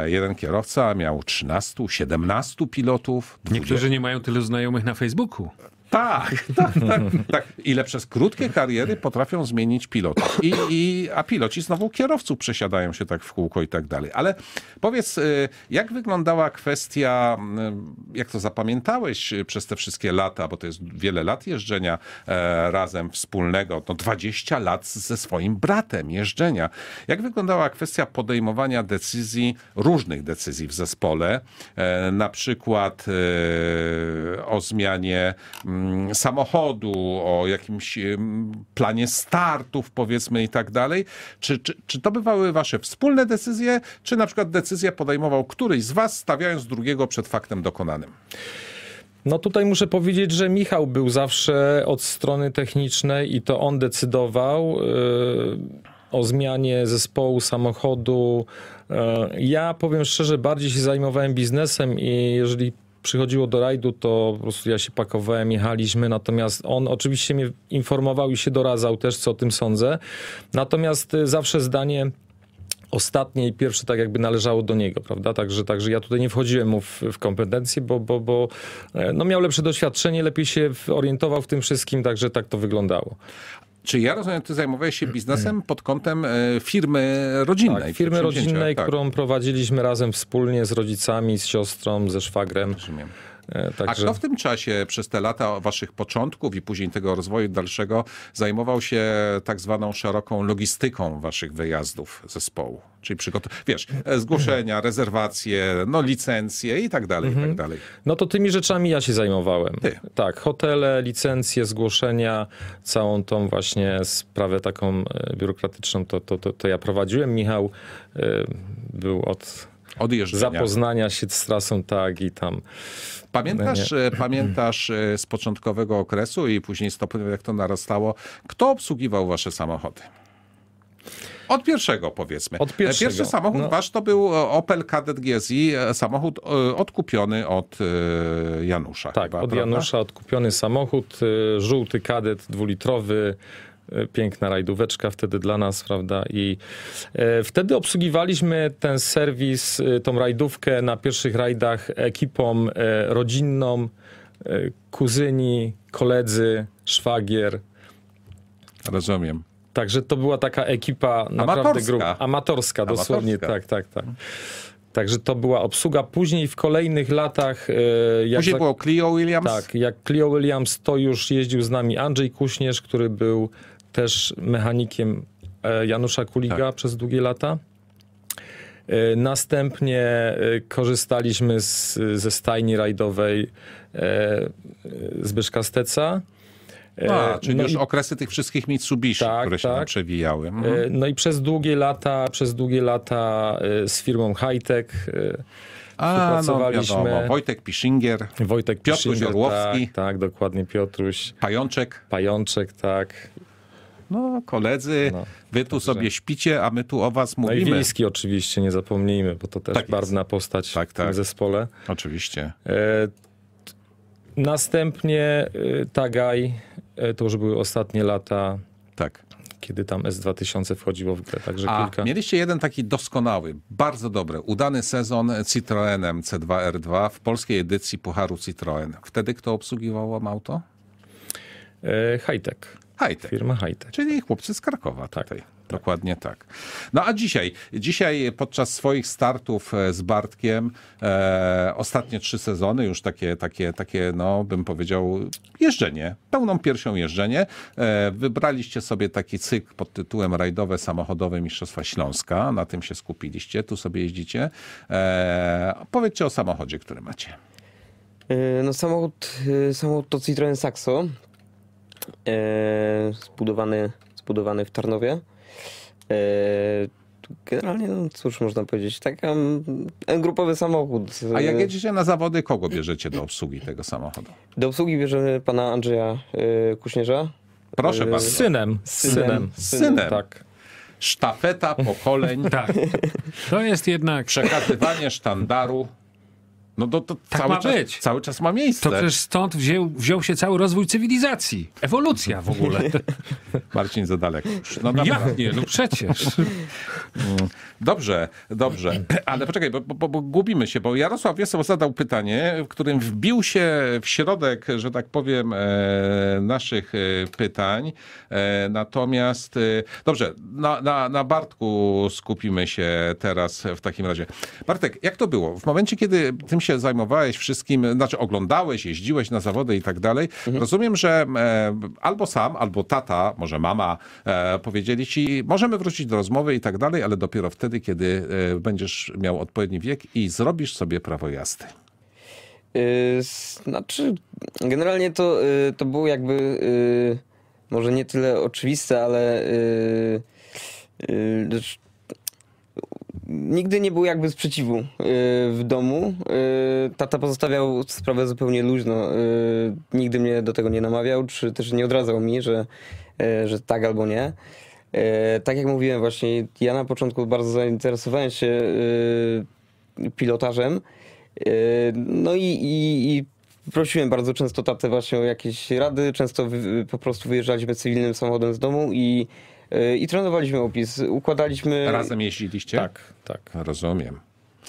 jeden kierowca miał 13, 17 100 pilotów. 20... Niektórzy nie mają tylu znajomych na Facebooku. Tak, tak, tak, tak. Ile przez krótkie kariery potrafią zmienić pilota. I, i, a piloci znowu kierowców przesiadają się tak w kółko i tak dalej. Ale powiedz, y, jak wyglądała kwestia, y, jak to zapamiętałeś y, przez te wszystkie lata, bo to jest wiele lat jeżdżenia e, razem wspólnego, no 20 lat ze swoim bratem jeżdżenia. Jak wyglądała kwestia podejmowania decyzji, różnych decyzji w zespole, e, na przykład e, o zmianie mm, samochodu, o jakimś planie startów, powiedzmy i tak dalej. Czy, czy, czy to bywały wasze wspólne decyzje, czy na przykład decyzję podejmował któryś z was, stawiając drugiego przed faktem dokonanym? No tutaj muszę powiedzieć, że Michał był zawsze od strony technicznej i to on decydował e, o zmianie zespołu samochodu. E, ja powiem szczerze, bardziej się zajmowałem biznesem i jeżeli przychodziło do rajdu, to po prostu ja się pakowałem, jechaliśmy, natomiast on oczywiście mnie informował i się doradzał też, co o tym sądzę. Natomiast y, zawsze zdanie ostatnie i pierwsze tak jakby należało do niego, prawda? Także, także ja tutaj nie wchodziłem mu w, w kompetencje, bo, bo, bo e, no miał lepsze doświadczenie, lepiej się orientował w tym wszystkim, także tak to wyglądało. Czy ja rozumiem, ty zajmowałeś się biznesem mm. pod kątem e, firmy rodzinnej? Tak, firmy rodzinnej, tak. którą prowadziliśmy razem wspólnie z rodzicami, z siostrą, ze szwagrem. Rozumiem. E, także... A kto w tym czasie przez te lata waszych początków i później tego rozwoju dalszego zajmował się tak zwaną szeroką logistyką waszych wyjazdów zespołu? Czyli przygotow... wiesz, e, zgłoszenia, rezerwacje, no licencje i tak dalej, mhm. i tak mhm. dalej. No to tymi rzeczami ja się zajmowałem. Ty. Tak, hotele, licencje, zgłoszenia, całą tą właśnie sprawę taką e, biurokratyczną to, to, to, to ja prowadziłem. Michał był od... Zapoznania się z trasą, tak, i tam Pamiętasz, no e, pamiętasz e, z początkowego okresu i później stopniowo jak to narastało, kto obsługiwał wasze samochody? Od pierwszego powiedzmy. Od pierwszego. Pierwszy samochód no. wasz to był e, Opel Kadett GSI, samochód odkupiony od Janusza. Tak, chyba, od prawda? Janusza odkupiony samochód, żółty kadet dwulitrowy, E, piękna rajdóweczka wtedy dla nas, prawda? I e, wtedy obsługiwaliśmy ten serwis, e, tą rajdówkę na pierwszych rajdach ekipą rodzinną, kuzyni, koledzy, szwagier. Rozumiem. Także to była taka ekipa naprawdę amatorska. amatorska, dosłownie, amatorska. tak, tak, tak. Także to była obsługa. Później w kolejnych latach... Jak Później było Clio Williams? Tak, jak Clio Williams to już jeździł z nami Andrzej Kuśnierz, który był też mechanikiem e, Janusza Kuliga tak. przez długie lata. E, następnie e, korzystaliśmy z, ze stajni rajdowej Zbyszka Steca. A, czyli no już i... okresy tych wszystkich Mitsubishi, tak, które się tak. tam przewijały. Mhm. No i przez długie lata, przez długie lata z firmą Hightech A, no Wojtek Piszinger, Wojtek Piotruś Piszinger, Orłowski. Tak, tak, dokładnie Piotruś. Pajączek. Pajączek, tak. No koledzy, no, wy tu sobie śpicie, a my tu o was mówimy. No i oczywiście, nie zapomnijmy, bo to też tak barwna jest. postać tak, w tym tak. zespole. Oczywiście. E, następnie e, Tagaj, e, to już były ostatnie lata. Tak kiedy tam S2000 wchodziło w grę. Także A kilka... mieliście jeden taki doskonały, bardzo dobry, udany sezon Citroenem C2R2 w polskiej edycji Pucharu Citroen. Wtedy kto obsługiwał auto? E, Hightech. Hightech. Firma Hightech. Czyli tak. chłopcy z Krakowa tak, tak, Dokładnie tak. No a dzisiaj, dzisiaj podczas swoich startów e, z Bartkiem, e, ostatnie trzy sezony, już takie, takie, takie, no bym powiedział, jeżdżenie, pełną piersią jeżdżenie. E, wybraliście sobie taki cykl pod tytułem Rajdowe Samochodowe Mistrzostwa Śląska. Na tym się skupiliście, tu sobie jeździcie. E, powiedzcie o samochodzie, który macie. E, no samochód, e, samochód to Citroen Saxo, E, zbudowany, zbudowany w Tarnowie. E, generalnie, no cóż można powiedzieć, taki grupowy samochód. A jak e, jedziecie na zawody, kogo bierzecie do obsługi tego samochodu? Do obsługi bierzemy pana Andrzeja Kuśnierza. Proszę bardzo. Z synem. Z synem. synem. synem. Tak sztafeta pokoleń. Tak. To jest jednak. Przekazywanie sztandaru no to, to tak cały, ma czas, być. cały czas ma miejsce. To też stąd wziął, wziął się cały rozwój cywilizacji. Ewolucja w ogóle. Marcin za daleko. No Ja nie, no przecież. Mm. Dobrze, dobrze. Ale poczekaj, bo, bo, bo gubimy się, bo Jarosław Wiesel zadał pytanie, w którym wbił się w środek, że tak powiem, e, naszych e, pytań. E, natomiast, e, dobrze, na, na, na Bartku skupimy się teraz w takim razie. Bartek, jak to było? W momencie, kiedy tym się się zajmowałeś wszystkim, znaczy oglądałeś, jeździłeś na zawody i tak dalej. Mhm. Rozumiem, że albo sam, albo tata, może mama e, powiedzieli ci, możemy wrócić do rozmowy i tak dalej, ale dopiero wtedy, kiedy e, będziesz miał odpowiedni wiek i zrobisz sobie prawo jazdy. Y, znaczy, generalnie to, y, to było jakby y, może nie tyle oczywiste, ale Nigdy nie był jakby sprzeciwu yy, w domu. Yy, tata pozostawiał sprawę zupełnie luźno. Yy, nigdy mnie do tego nie namawiał, czy też nie odradzał mi, że, y, że tak albo nie. Y, tak jak mówiłem właśnie, ja na początku bardzo zainteresowałem się y, pilotażem. no i, i, i prosiłem bardzo często tatę właśnie o jakieś rady. Często po prostu wyjeżdżaliśmy cywilnym samochodem z domu i Y, i trenowaliśmy opis, układaliśmy... Razem jeździliście? Tak, tak. Rozumiem.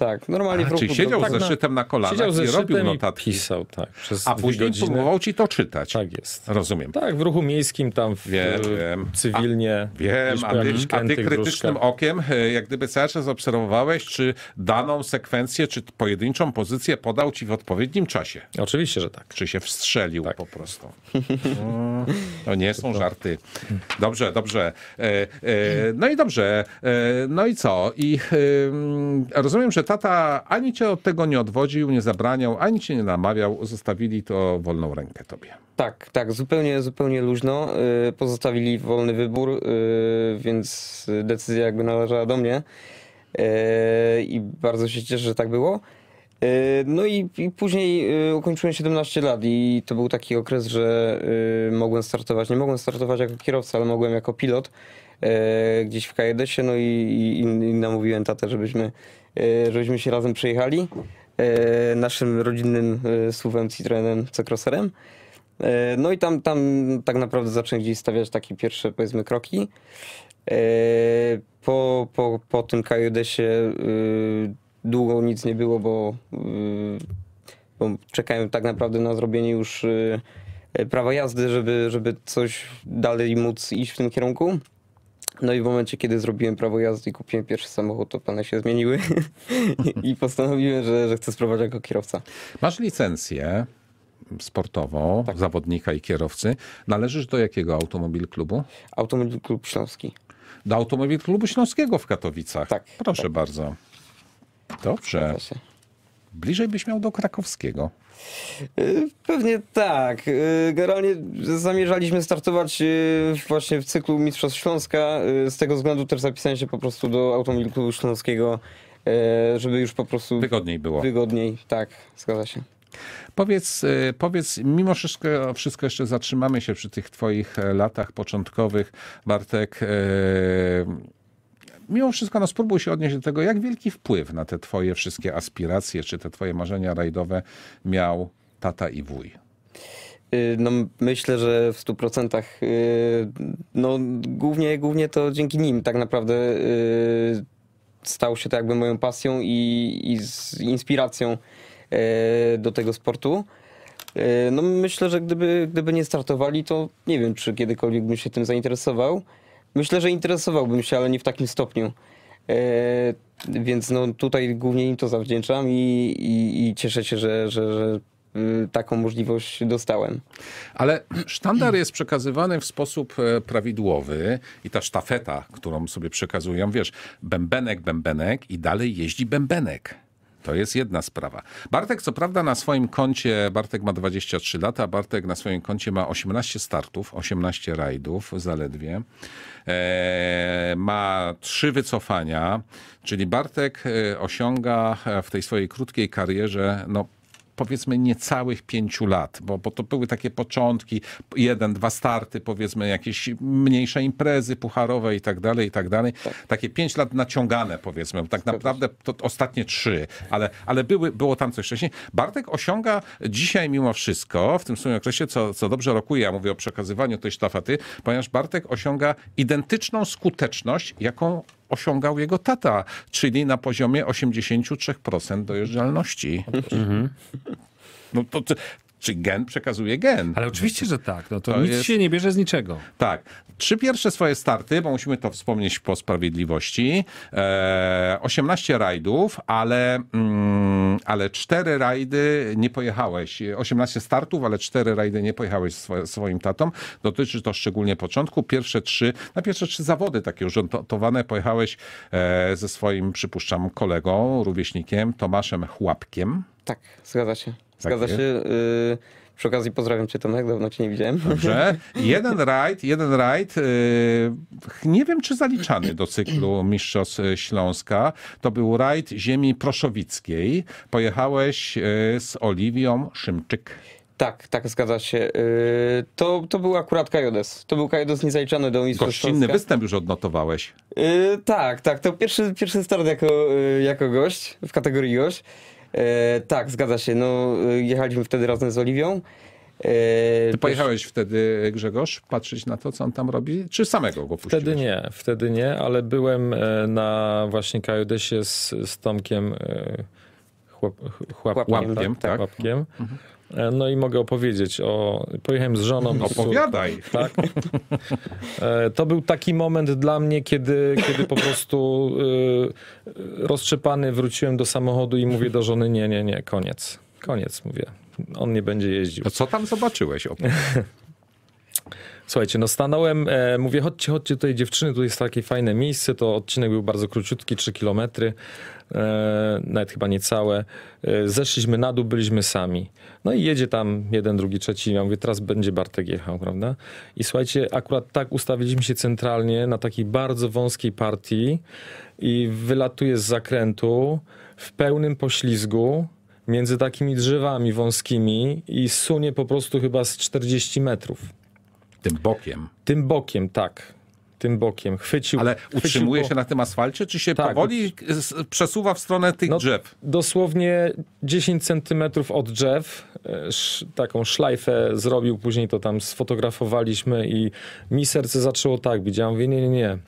Tak, normalnie A, w ruchu. Czyli siedział z zeszytem tak, na, na kolanach siedział i robił notatki. I pisał, tak. A później godziny. próbował ci to czytać. Tak jest. Rozumiem. Tak, w ruchu miejskim, tam w, wiem, wiem. cywilnie. A, wiem, a ty, a ty krytycznym gruszka. okiem e, jak gdyby cały czas obserwowałeś, czy daną sekwencję, czy pojedynczą pozycję podał ci w odpowiednim czasie. Oczywiście, że tak. Czy się wstrzelił tak. po prostu. Mm, to nie są no. żarty. Dobrze, dobrze. E, e, no i dobrze. No i co? I rozumiem, że tata ani cię od tego nie odwodził, nie zabraniał, ani cię nie namawiał, zostawili to wolną rękę tobie. Tak, tak, zupełnie, zupełnie luźno. Y, pozostawili wolny wybór, y, więc decyzja jakby należała do mnie. Y, I bardzo się cieszę, że tak było. No i, i, później ukończyłem 17 lat i to był taki okres, że mogłem startować. Nie mogłem startować jako kierowca, ale mogłem jako pilot gdzieś w k e no i, i, i namówiłem tatę, żebyśmy E, żebyśmy się razem przejechali e, naszym rodzinnym e, suwem Citroenem C-Crosserem. No i tam, tam tak naprawdę zacząłem gdzieś stawiać takie pierwsze, powiedzmy, kroki. Po, po, po tym kajudesie długo nic nie było, bo, bo czekałem tak naprawdę na zrobienie już prawa jazdy, żeby, żeby coś dalej móc iść w tym kierunku. No i w momencie, kiedy zrobiłem prawo jazdy i kupiłem pierwszy samochód, to plany się zmieniły i postanowiłem, że, że chcę sprowadzić jako kierowca. Masz licencję sportową, tak. zawodnika i kierowcy. Należysz do jakiego automobil klubu? Automobil Klub Śląski. Do Automobil Klubu Śląskiego w Katowicach. Tak. Proszę tak. bardzo. Dobrze. Bliżej byś miał do krakowskiego. Y, pewnie tak. Y, generalnie zamierzaliśmy startować y, właśnie w cyklu Mistrzostw Śląska. Z tego względu też zapisałem się po prostu do automobilu Śląskiego, żeby już po prostu... Wygodniej było. Wygodniej, tak, zgadza się. Powiedz, powiedz, mimo wszystko, wszystko jeszcze zatrzymamy się przy tych twoich e, latach początkowych, Bartek. Yy mimo wszystko no, spróbuj się odnieść do tego, jak wielki wpływ na te twoje wszystkie aspiracje, czy te twoje marzenia rajdowe miał tata i wuj. Y, no, myślę, że w 100% y, no, głównie, głównie to dzięki nim tak naprawdę y, stał się to jakby moją pasją i, i z inspiracją do tego sportu. No myślę, że gdyby, gdyby nie startowali, to nie wiem, czy kiedykolwiek bym się tym zainteresował. Myślę, że interesowałbym się, ale nie w takim stopniu. E, więc no, tutaj głównie im to zawdzięczam i, i, i cieszę się, że, że, że y, taką możliwość dostałem. Ale sztandar jest przekazywany w sposób e, prawidłowy i ta sztafeta, którą sobie przekazują, wiesz, bębenek, bębenek i dalej jeździ bębenek. To jest jedna sprawa. Bartek, co prawda, na swoim koncie, Bartek ma 23 lata, Bartek na swoim koncie ma 18 startów, 18 rajdów zaledwie. Eee, ma trzy wycofania, czyli Bartek e, osiąga e, w tej swojej krótkiej karierze, no powiedzmy niecałych pięciu lat, bo, bo to były takie początki, jeden, dwa starty, powiedzmy jakieś mniejsze imprezy pucharowe i tak dalej, i tak dalej. Takie pięć lat naciągane powiedzmy, tak naprawdę to ostatnie trzy, ale, ale były, było tam coś wcześniej. Bartek osiąga dzisiaj mimo wszystko, w tym samym okresie, co, co dobrze rokuje, ja mówię o przekazywaniu tej sztafaty, ponieważ Bartek osiąga identyczną skuteczność, jaką osiągał jego tata, czyli na poziomie 83% dojeżdżalności. Mhm. No to, czy gen przekazuje gen. Ale oczywiście, że tak. No to, to nic jest... się nie bierze z niczego. Tak. Trzy pierwsze swoje starty, bo musimy to wspomnieć po sprawiedliwości. E, 18 rajdów, ale, mm, ale cztery rajdy nie pojechałeś. 18 startów, ale cztery rajdy nie pojechałeś swo, swoim tatą. Dotyczy to szczególnie początku. Pierwsze trzy, na pierwsze trzy zawody takie urzędowane pojechałeś e, ze swoim, przypuszczam, kolegą, rówieśnikiem Tomaszem Chłapkiem. Tak, zgadza się. Zgadza tak się. Y przy okazji pozdrawiam cię Tomek, dawno cię nie widziałem. Dobrze. Jeden rajd, jeden rajd, y, nie wiem czy zaliczany do cyklu Mistrzostw Śląska. To był rajd ziemi proszowickiej. Pojechałeś y, z Oliwią Szymczyk. Tak, tak, zgadza się. Y, to, to był akurat Kajodes. To był Kajodes niezaliczany do Mistrzostw Gościnny Śląska. występ już odnotowałeś. tak, tak. To pierwszy, pierwszy start jako, jako gość w kategorii gość. E, tak, zgadza się. No, e, jechaliśmy wtedy razem z Oliwią. E, Ty pojechałeś też... wtedy, Grzegorz, patrzeć na to, co on tam robi? Czy samego go puściłeś? Wtedy nie, wtedy nie, ale byłem na właśnie Kajodesie z, z Tomkiem chłop, chłop, Chłapkiem, Łapkiem, tak? tak? Łapkiem. Mhm. E, no i mogę opowiedzieć o... Pojechałem z żoną. Opowiadaj! Tak. E, to był taki moment dla mnie, kiedy, kiedy po prostu e, rozczepany wróciłem do samochodu i mówię do żony, nie, nie, nie, koniec. Koniec, mówię. On nie będzie jeździł. A co tam zobaczyłeś? Słuchajcie, no stanąłem, e, mówię, chodźcie, chodźcie tutaj dziewczyny, tutaj jest takie fajne miejsce, to odcinek był bardzo króciutki, 3 kilometry. E, nawet chyba niecałe. E, zeszliśmy na dół, byliśmy sami. No i jedzie tam jeden, drugi, trzeci. Ja mówię, teraz będzie Bartek jechał, prawda? I słuchajcie, akurat tak ustawiliśmy się centralnie na takiej bardzo wąskiej partii i wylatuje z zakrętu w pełnym poślizgu między takimi drzewami wąskimi i sunie po prostu chyba z 40 metrów. Tym bokiem. Tym bokiem, tak tym bokiem. Chwycił, Ale utrzymuje się na tym asfalcie, czy się tak, powoli przesuwa w stronę tych no, drzew? Dosłownie 10 centymetrów od drzew. E, taką szlajfę zrobił, później to tam sfotografowaliśmy i mi serce zaczęło tak bić. Ja mówię, nie, nie, nie.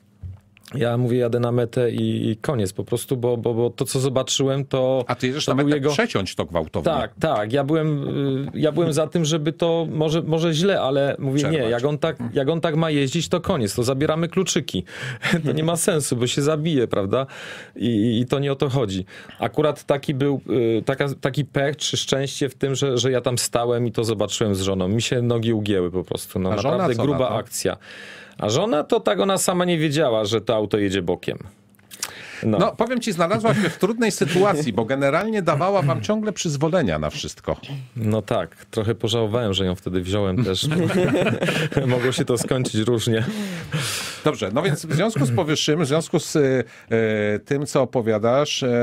Ja mówię, jadę na metę i, i koniec po prostu, bo, bo, bo, to, co zobaczyłem, to... A ty jedziesz na metę jego... przeciąć to gwałtownie. Tak, tak. Ja byłem, y, ja byłem za tym, żeby to... Może, może źle, ale mówię, Czerwać. nie, jak on, tak, mhm. jak on tak ma jeździć, to koniec. To zabieramy kluczyki. To nie ma sensu, bo się zabije, prawda? I, i to nie o to chodzi. Akurat taki był, y, taka, taki pech czy szczęście w tym, że, że ja tam stałem i to zobaczyłem z żoną. Mi się nogi ugięły po prostu. No, A naprawdę gruba akcja. A żona to tak ona sama nie wiedziała, że to auto jedzie bokiem. No. no. powiem ci, znalazła się w trudnej sytuacji, bo generalnie dawała wam ciągle przyzwolenia na wszystko. No tak, trochę pożałowałem, że ją wtedy wziąłem też. Mogło się to skończyć różnie. Dobrze, no więc w związku z powyższym, w związku z y, tym, co opowiadasz, y,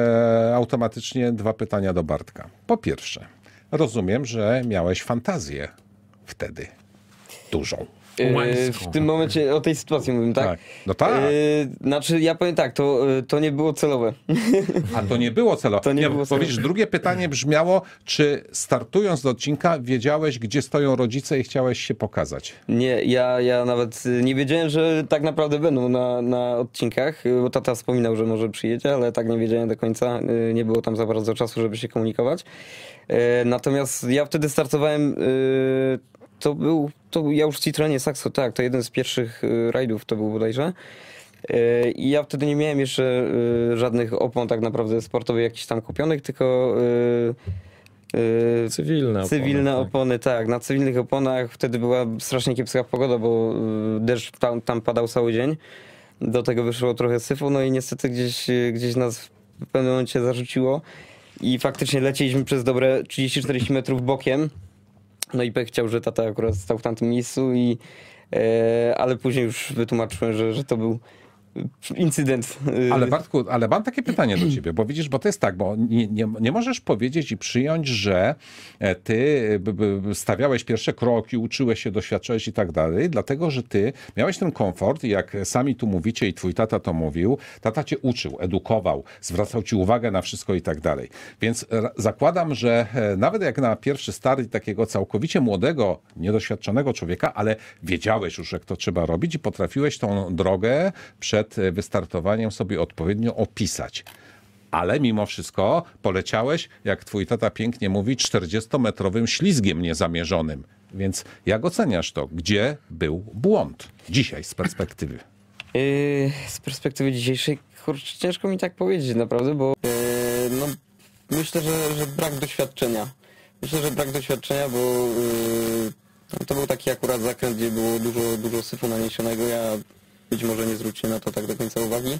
automatycznie dwa pytania do Bartka. Po pierwsze, rozumiem, że miałeś fantazję wtedy dużą. E, w tym momencie o tej sytuacji mówimy, tak? tak. No tak. E, znaczy, ja powiem tak, to, e, to nie było celowe. A to nie było celowe. To nie, nie było celowe. Powiesz, drugie pytanie brzmiało, czy startując do odcinka wiedziałeś, gdzie stoją rodzice i chciałeś się pokazać? Nie, ja, ja nawet nie wiedziałem, że tak naprawdę będą na, na odcinkach, bo tata wspominał, że może przyjedzie, ale tak nie wiedziałem do końca. Nie było tam za bardzo czasu, żeby się komunikować. Natomiast ja wtedy startowałem to był, to ja już Citroenie Saxo, tak, to jeden z pierwszych y, rajdów to był bodajże. Y, I ja wtedy nie miałem jeszcze y, żadnych opon tak naprawdę sportowych jakichś tam kupionych, tylko cywilne, cywilne opony, tak. opony tak. tak. Na cywilnych oponach wtedy była strasznie kiepska pogoda, bo deszcz tam, tam padał cały dzień. Do tego wyszło trochę syfu, no i niestety gdzieś, gdzieś nas w pewnym momencie zarzuciło. I faktycznie leciliśmy przez dobre 30-40 metrów bokiem no i pech chciał, że tata akurat stał w tamtym miejscu i e, ale później już wytłumaczyłem, że, że to był incydent. Y, ale Bartku, ale mam takie pytanie do ciebie, bo widzisz, bo to jest tak, bo nie, nie, nie możesz powiedzieć i przyjąć, że e, ty stawiałeś pierwsze kroki, uczyłeś się, doświadczałeś i tak dalej, dlatego, że ty miałeś ten komfort, jak sami tu mówicie i twój tata to mówił, tata cię uczył, edukował, zwracał ci uwagę na wszystko i tak dalej. Więc zakładam, że e, nawet jak na pierwszy start takiego całkowicie młodego, niedoświadczonego człowieka, ale wiedziałeś już, jak to trzeba robić i potrafiłeś tą drogę przed przed wystartowaniem sobie odpowiednio opisać. Ale mimo wszystko poleciałeś, jak twój tata pięknie mówi, 40-metrowym ślizgiem niezamierzonym. Więc jak oceniasz to? Gdzie był błąd dzisiaj z perspektywy? Yy, z perspektywy dzisiejszej, kurczę, ciężko mi tak powiedzieć naprawdę, bo yy, no, myślę, że, że, brak doświadczenia. Myślę, że brak doświadczenia, bo yy, to był taki akurat zakręt, gdzie było dużo, dużo syfu naniesionego. Ja być może nie zwrócił na to tak do końca uwagi.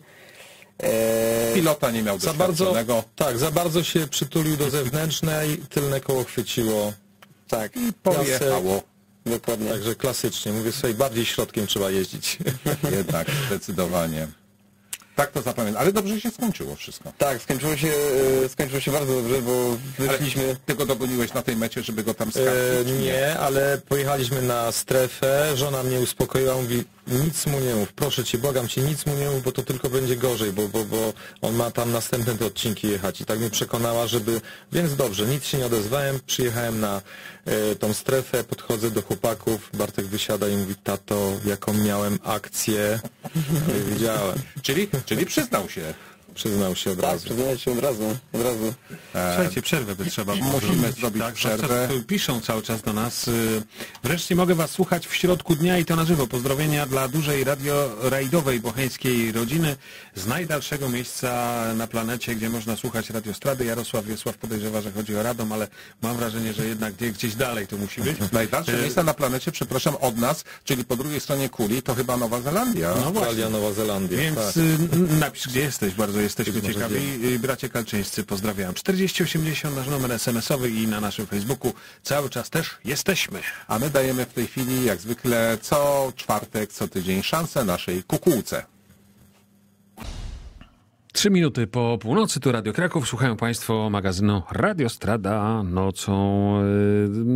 Eee, Pilota nie miał za bardzo, Tak, za bardzo się przytulił do zewnętrznej, tylne koło chwyciło tak. i pojechało. Dokładnie. Także klasycznie. Mówię sobie, bardziej środkiem trzeba jeździć. Jednak, zdecydowanie. Tak to zapamiętam. Ale dobrze się skończyło wszystko. Tak, skończyło się, e, skończyło się bardzo dobrze, bo wyszliśmy... Ale ty go dogoniłeś na tej mecie, żeby go tam skarżyć? E, nie, nie, ale pojechaliśmy na strefę, żona mnie uspokoiła, mówi nic mu nie mów, proszę cię, błagam cię, nic mu nie mów, bo to tylko będzie gorzej, bo, bo, bo on ma tam następne te odcinki jechać. I tak mnie przekonała, żeby... Więc dobrze, nic się nie odezwałem, przyjechałem na y, tą strefę, podchodzę do chłopaków, Bartek wysiada i mówi, tato, jaką miałem akcję, widziałem. czyli, czyli przyznał się. Przyznał się od tak, razu. przyznaję się od razu, od razu. E, Słuchajcie, przerwę by trzeba Musimy zrobić, zrobić tak? przerwę. piszą cały czas do nas. Y, wreszcie mogę Was słuchać w środku dnia i to na żywo. Pozdrowienia dla dużej radio rajdowej bocheńskiej rodziny z najdalszego miejsca na planecie, gdzie można słuchać radiostrady. Jarosław Wiesław podejrzewa, że chodzi o Radom, ale mam wrażenie, że jednak gdzieś dalej to musi być. Najdalsze y, miejsca na planecie, przepraszam, od nas, czyli po drugiej stronie kuli, to chyba Nowa Zelandia. No Australia, Nowa Zelandia. Więc tak. Y, napisz, gdzie jesteś, bardzo jest jesteśmy ciekawi. Y, Bracie Kalczyńscy, pozdrawiam. 4080 nasz numer SMS-owy i na naszym Facebooku cały czas też jesteśmy. A my dajemy w tej chwili, jak zwykle, co czwartek, co tydzień szansę naszej kukułce. Trzy minuty po północy, tu Radio Kraków. Słuchają Państwo magazynu Radio Strada nocą.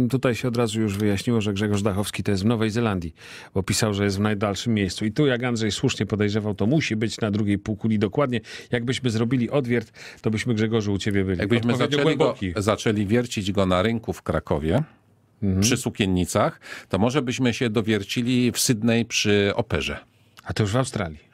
Y, tutaj się od razu już wyjaśniło, że Grzegorz Dachowski to jest w Nowej Zelandii, bo pisał, że jest w najdalszym miejscu. I tu, jak Andrzej słusznie podejrzewał, to musi być na drugiej półkuli dokładnie. Jakbyśmy zrobili odwiert, to byśmy, Grzegorzu, u Ciebie byli. Jakbyśmy zaczęli, go, zaczęli wiercić go na rynku w Krakowie, mhm. przy Sukiennicach, to może byśmy się dowiercili w Sydney przy Operze. A to już w Australii.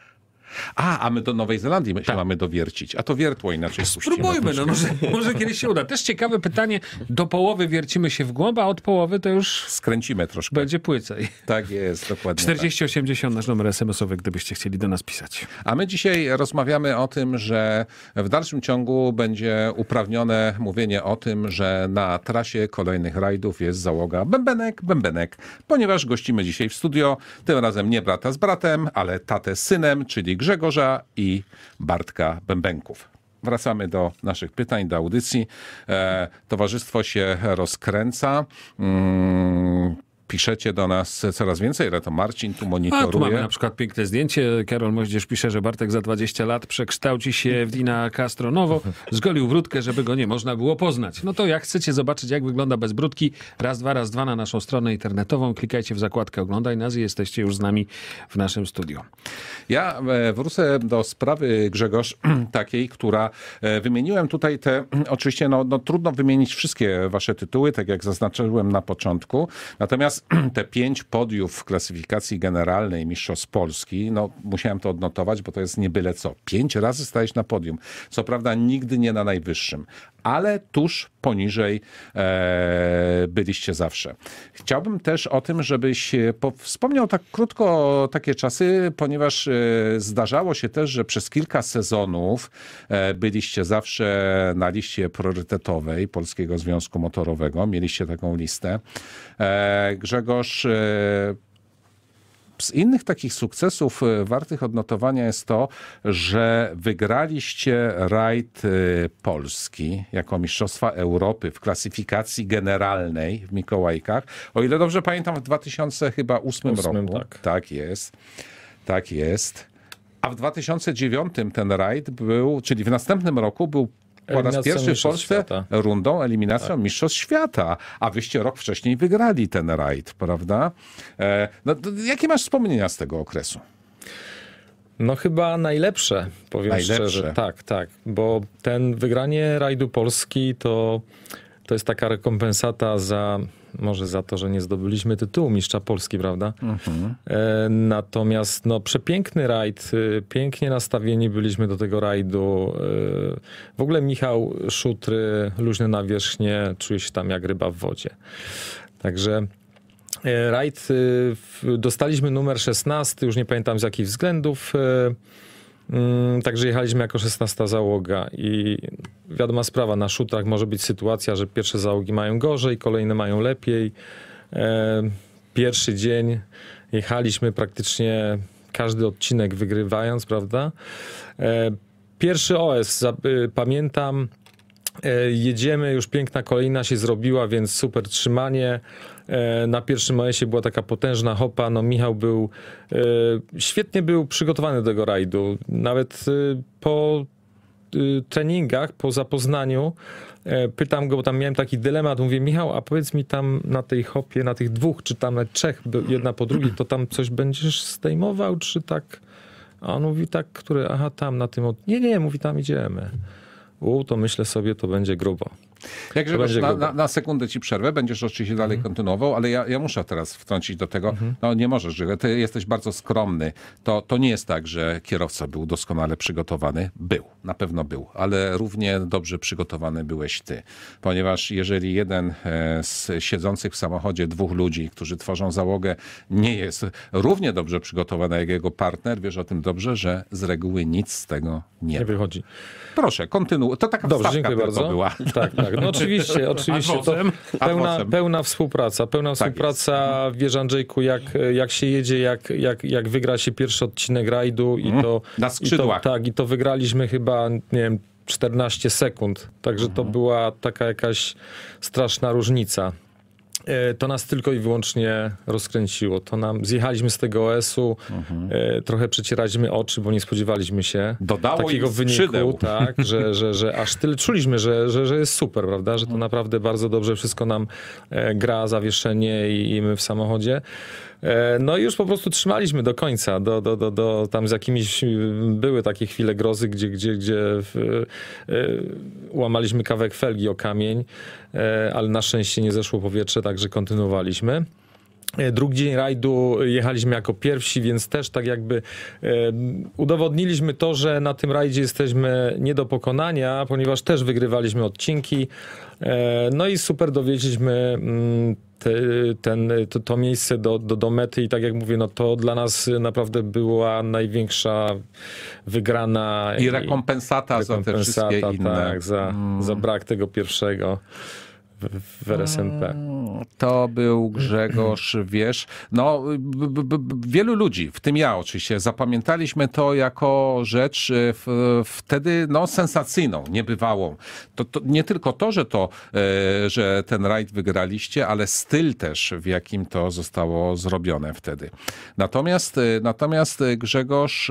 A, a my do Nowej Zelandii my się tak. mamy dowiercić. A to wiertło inaczej Spróbujmy, no może, może kiedyś się uda. Też ciekawe pytanie. Do połowy wiercimy się w głąb, a od połowy to już... Skręcimy troszkę. Będzie płycej. Tak jest, dokładnie 4080 tak. nasz numer SMS-owy, gdybyście chcieli do nas pisać. A my dzisiaj rozmawiamy o tym, że w dalszym ciągu będzie uprawnione mówienie o tym, że na trasie kolejnych rajdów jest załoga bębenek, bębenek, ponieważ gościmy dzisiaj w studio, tym razem nie brata z bratem, ale tatę z synem, czyli Grzegorza i Bartka Bębenków wracamy do naszych pytań, do audycji. E, towarzystwo się rozkręca. Mm, piszecie do nas coraz więcej, to Marcin tu monitoruje. A, tu mamy na przykład piękne zdjęcie. Karol Moździerz pisze, że Bartek za 20 lat przekształci się w Dina Castronowo. Zgolił brudkę, żeby go nie można było poznać. No to jak chcecie zobaczyć, jak wygląda bez brudki, raz, dwa, raz, dwa na naszą stronę internetową. Klikajcie w zakładkę Oglądaj nas i jesteście już z nami w naszym studiu. Ja e, wrócę do sprawy Grzegorz, takiej, która e, wymieniłem tutaj te, oczywiście no, no trudno wymienić wszystkie wasze tytuły, tak jak zaznaczyłem na początku. Natomiast te pięć podiów w klasyfikacji generalnej Mistrzostw Polski, no musiałem to odnotować, bo to jest nie byle co. Pięć razy stałeś na podium. Co prawda nigdy nie na najwyższym, ale tuż poniżej e, byliście zawsze. Chciałbym też o tym, żebyś e, wspomniał tak krótko o takie czasy, ponieważ e, zdarzało się też, że przez kilka sezonów e, byliście zawsze na liście priorytetowej Polskiego Związku Motorowego. Mieliście taką listę. E, Grzegorz e, z innych takich sukcesów e, wartych odnotowania jest to, że wygraliście rajd e, Polski jako Mistrzostwa Europy w klasyfikacji generalnej w Mikołajkach. O ile dobrze pamiętam, w 2008 8, roku. Tak. tak jest. Tak jest. A w 2009 ten rajd był, czyli w następnym roku, był po raz pierwszy w Polsce świata. rundą eliminacją tak. Mistrzostw Świata, a wyście rok wcześniej wygrali ten rajd, prawda? E, no, jakie masz wspomnienia z tego okresu? No chyba najlepsze, powiem najlepsze. szczerze. Tak, tak, bo ten wygranie rajdu Polski to, to jest taka rekompensata za może za to, że nie zdobyliśmy tytułu mistrza Polski, prawda? Mhm. E, natomiast no, przepiękny rajd, y, pięknie nastawieni byliśmy do tego rajdu. E, w ogóle Michał Szutry, luźny na wierzchnie, czuje się tam jak ryba w wodzie. Także... E, rajd, y, dostaliśmy numer 16, już nie pamiętam z jakich względów. Mm, także jechaliśmy jako 16 załoga i wiadoma sprawa, na szutrach może być sytuacja, że pierwsze załogi mają gorzej, kolejne mają lepiej. E, pierwszy dzień jechaliśmy praktycznie każdy odcinek wygrywając, prawda? E, pierwszy OS, y, pamiętam, e, jedziemy, już piękna kolejna się zrobiła, więc super trzymanie. E, na pierwszym os była taka potężna hopa. No, Michał był e, świetnie był przygotowany do tego rajdu. Nawet e, po treningach, po zapoznaniu, pytam go, bo tam miałem taki dylemat, mówię, Michał, a powiedz mi tam na tej hopie, na tych dwóch, czy tam na trzech, jedna po drugiej, to tam coś będziesz zdejmował, czy tak? A on mówi, tak, który, aha, tam na tym, od... nie, nie, mówi, tam idziemy. U, to myślę sobie, to będzie grubo. Jak Grzegorz, na, na, na, sekundę ci przerwę, będziesz oczywiście dalej mhm. kontynuował, ale ja, ja muszę teraz wtrącić do tego, mhm. no nie możesz, że ty jesteś bardzo skromny. To, to nie jest tak, że kierowca był doskonale przygotowany. Był, na pewno był, ale równie dobrze przygotowany byłeś ty. Ponieważ jeżeli jeden e, z siedzących w samochodzie dwóch ludzi, którzy tworzą załogę, nie jest równie dobrze przygotowany jak jego partner, wiesz o tym dobrze, że z reguły nic z tego nie, nie wychodzi. Proszę, kontynuuj. To taka Dobrze, dziękuję bardzo. była. Tak, tak tak. No, no oczywiście, oczywiście. To pełna, pełna współpraca, pełna tak współpraca, jest. wiesz Andrzejku, jak, jak się jedzie, jak, jak, jak wygra się pierwszy odcinek rajdu i mhm. to... Na skrzydłach. I to, tak, i to wygraliśmy chyba, nie wiem, 14 sekund. Także to mhm. była taka jakaś straszna różnica. E, to nas tylko i wyłącznie rozkręciło. To nam zjechaliśmy z tego OS-u, mhm. E, trochę przecieraliśmy oczy, bo nie spodziewaliśmy się Dodało takiego wyniku, tak, że, że, że aż tyle czuliśmy, że, że, że jest super, prawda? Że to mhm. naprawdę bardzo dobrze wszystko nam e, gra, zawieszenie i, i my w samochodzie. E, no i już po prostu trzymaliśmy do końca, do, do, do, do tam z jakimiś, y, były takie chwile grozy, gdzie, gdzie, gdzie y, y, łamaliśmy kawałek felgi o kamień, e, ale na szczęście nie zeszło powietrze, także kontynuowaliśmy. E, Drugi dzień rajdu jechaliśmy jako pierwsi, więc też tak jakby e, udowodniliśmy to, że na tym rajdzie jesteśmy nie do pokonania, ponieważ też wygrywaliśmy odcinki. E, no i super dowiedzieliśmy mm, ten, to, to miejsce do, do, do, mety i tak jak mówię, no to dla nas naprawdę była największa wygrana. I rekompensata, i rekompensata za te wszystkie tak, inne. Tak, za, mm. za brak tego pierwszego w, w RSMP? Mm, to był Grzegorz, wiesz, no b, b, b, wielu ludzi, w tym ja oczywiście, zapamiętaliśmy to jako rzecz e, w, wtedy no, sensacyjną, niebywałą. To, to, nie tylko to, że to, e, że ten rajd wygraliście, ale styl też, w jakim to zostało zrobione wtedy. Natomiast, e, natomiast e, Grzegorz,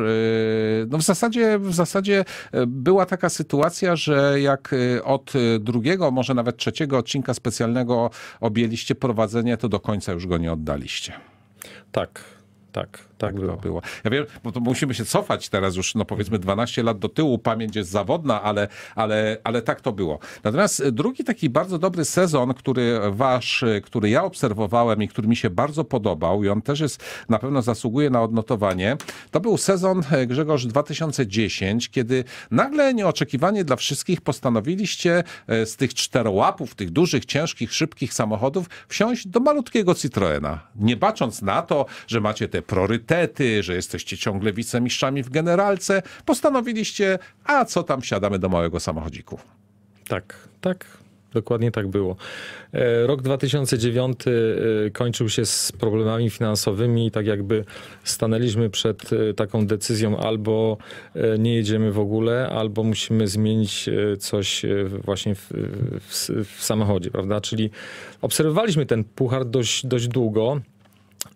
no w zasadzie, w zasadzie była taka sytuacja, że jak od drugiego, może nawet trzeciego odcinka odcinka specjalnego objęliście prowadzenie, to do końca już go nie oddaliście. Tak, tak tak było, to Ja wiem, bo to musimy się cofać teraz już, no powiedzmy 12 lat do tyłu, pamięć jest zawodna, ale, ale, ale tak to było. Natomiast e, drugi taki bardzo dobry sezon, który wasz, e, który ja obserwowałem i który mi się bardzo podobał i on też jest, na pewno zasługuje na odnotowanie, to był sezon e, Grzegorz 2010, kiedy nagle nieoczekiwanie dla wszystkich postanowiliście z tych czterołapów, tych dużych, ciężkich, szybkich samochodów wsiąść do malutkiego Citroena. Nie bacząc na to, że macie te priorytety, że jesteście ciągle wicemistrzami w generalce, postanowiliście, a co tam wsiadamy do małego samochodziku. Tak, tak. Dokładnie tak było. E, rok 2009 e, kończył się z problemami finansowymi i tak jakby stanęliśmy przed e, taką decyzją albo nie jedziemy w ogóle, albo musimy zmienić coś właśnie w, w, w samochodzie, prawda? Czyli obserwowaliśmy ten puchar dość, dość długo.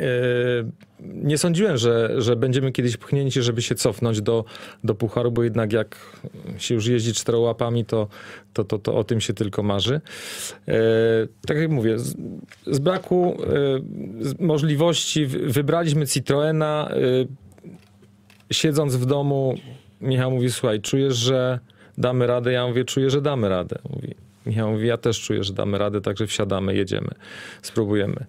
Yy, nie sądziłem, że, że będziemy kiedyś pchnięci, żeby się cofnąć do, do pucharu, bo jednak jak się już jeździ czterołapami, to, to, to, to o tym się tylko marzy. E, tak jak mówię, z, z braku e, z możliwości wybraliśmy Citroena. E, siedząc w domu, Michał mówi, słuchaj, czujesz, że damy radę? Ja mówię, czuję, że damy radę. Mówi, Michał mówi, ja też czuję, że damy radę, także wsiadamy, jedziemy, spróbujemy.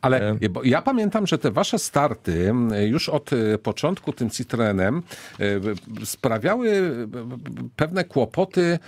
Ale e. ja pamiętam, że te wasze starty już od e, początku tym Citroenem e, sprawiały pewne kłopoty,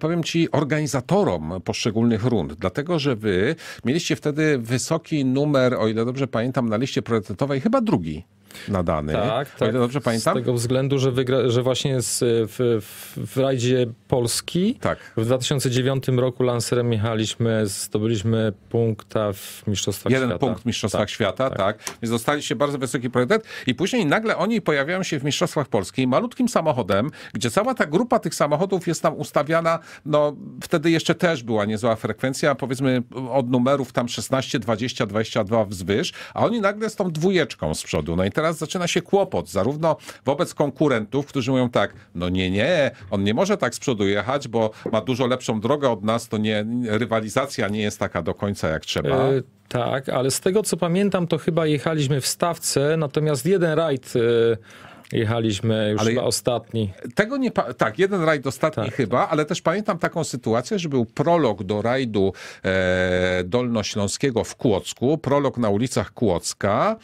powiem ci, organizatorom poszczególnych rund, dlatego że wy mieliście wtedy wysoki numer, o ile dobrze pamiętam, na liście priorytetowej, chyba drugi nadany. Tak, tak. Dobrze pamiętam? Z tego względu, że, wygra, że właśnie z, w, w, w rajdzie Polski tak. w 2009 roku lancerem jechaliśmy, zdobyliśmy punkta w Mistrzostwach Jeden Świata. Jeden punkt w Mistrzostwach tak, Świata, tak. tak. Więc dostaliście bardzo wysoki priorytet i później nagle oni pojawiają się w Mistrzostwach Polski malutkim samochodem, gdzie cała ta grupa tych samochodów jest tam ustawiana, no wtedy jeszcze też była niezła frekwencja, powiedzmy od numerów tam 16, 20, 22 wzwyż, a oni nagle z tą dwójeczką z przodu. No i teraz zaczyna się kłopot, zarówno wobec konkurentów, którzy mówią tak, no nie, nie, on nie może tak z przodu jechać, bo ma dużo lepszą drogę od nas, to nie, rywalizacja nie jest taka do końca jak trzeba. E, tak, ale z tego co pamiętam, to chyba jechaliśmy w stawce, natomiast jeden rajd e, Jechaliśmy już ale chyba ostatni. Tego nie tak, jeden rajd ostatni tak, chyba, tak. ale też pamiętam taką sytuację, że był prolog do rajdu e, dolnośląskiego w Kłodzku, prolog na ulicach Kłodzka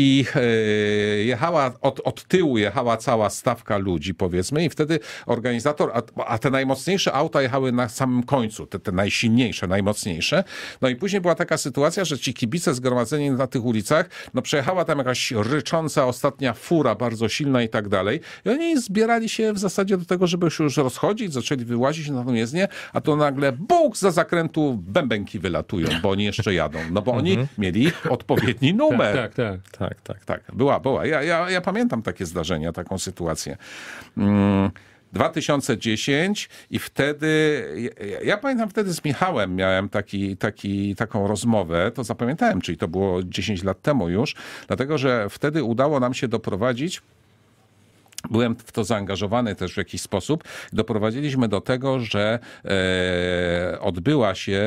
i e, jechała od, od tyłu jechała cała stawka ludzi, powiedzmy, i wtedy organizator, a, a te najmocniejsze auta jechały na samym końcu, te, te najsilniejsze, najmocniejsze. No i później była taka sytuacja, że ci kibice zgromadzeni na tych ulicach, no przejechała tam jakaś rycząca ostatnia fura, bardzo silna i tak dalej. I oni zbierali się w zasadzie do tego, żeby się już rozchodzić, zaczęli wyłazić na tą jezdnię, a to nagle bóg za zakrętu bębenki wylatują, bo oni jeszcze jadą. No bo oni mhm. mieli odpowiedni tak, numer. Tak, tak, tak tak, tak, tak. Była, była. Ja, ja, ja pamiętam takie zdarzenia, taką sytuację. Mm. 2010 i wtedy, ja, ja, pamiętam wtedy z Michałem miałem taki, taki, taką rozmowę, to zapamiętałem, czyli to było 10 lat temu już, dlatego że wtedy udało nam się doprowadzić Byłem w to zaangażowany też w jakiś sposób. Doprowadziliśmy do tego, że e, odbyła się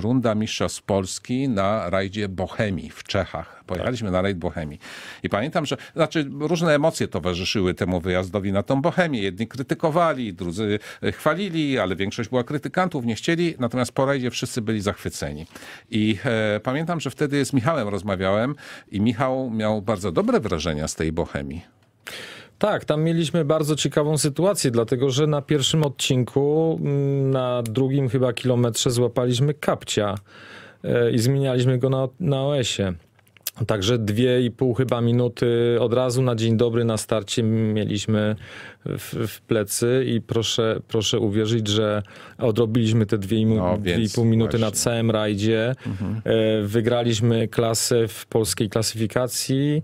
runda mistrzostw Polski na rajdzie Bohemii w Czechach. Pojechaliśmy na rajd Bohemii. I pamiętam, że znaczy różne emocje towarzyszyły temu wyjazdowi na tą Bohemię. Jedni krytykowali, drudzy e, chwalili, ale większość była krytykantów, nie chcieli. Natomiast po rajdzie wszyscy byli zachwyceni. I e, pamiętam, że wtedy z Michałem rozmawiałem i Michał miał bardzo dobre wrażenia z tej Bohemii tak, tam mieliśmy bardzo ciekawą sytuację, dlatego że na pierwszym odcinku, mm, na drugim chyba kilometrze złapaliśmy kapcia e, i zmienialiśmy go na, na OS-ie. Także dwie i pół chyba minuty od razu na dzień dobry na starcie mieliśmy w, w plecy i proszę, proszę uwierzyć, że odrobiliśmy te dwie, no, dwie i pół minuty właśnie. na całym rajdzie. Mhm. E, wygraliśmy klasę w polskiej klasyfikacji.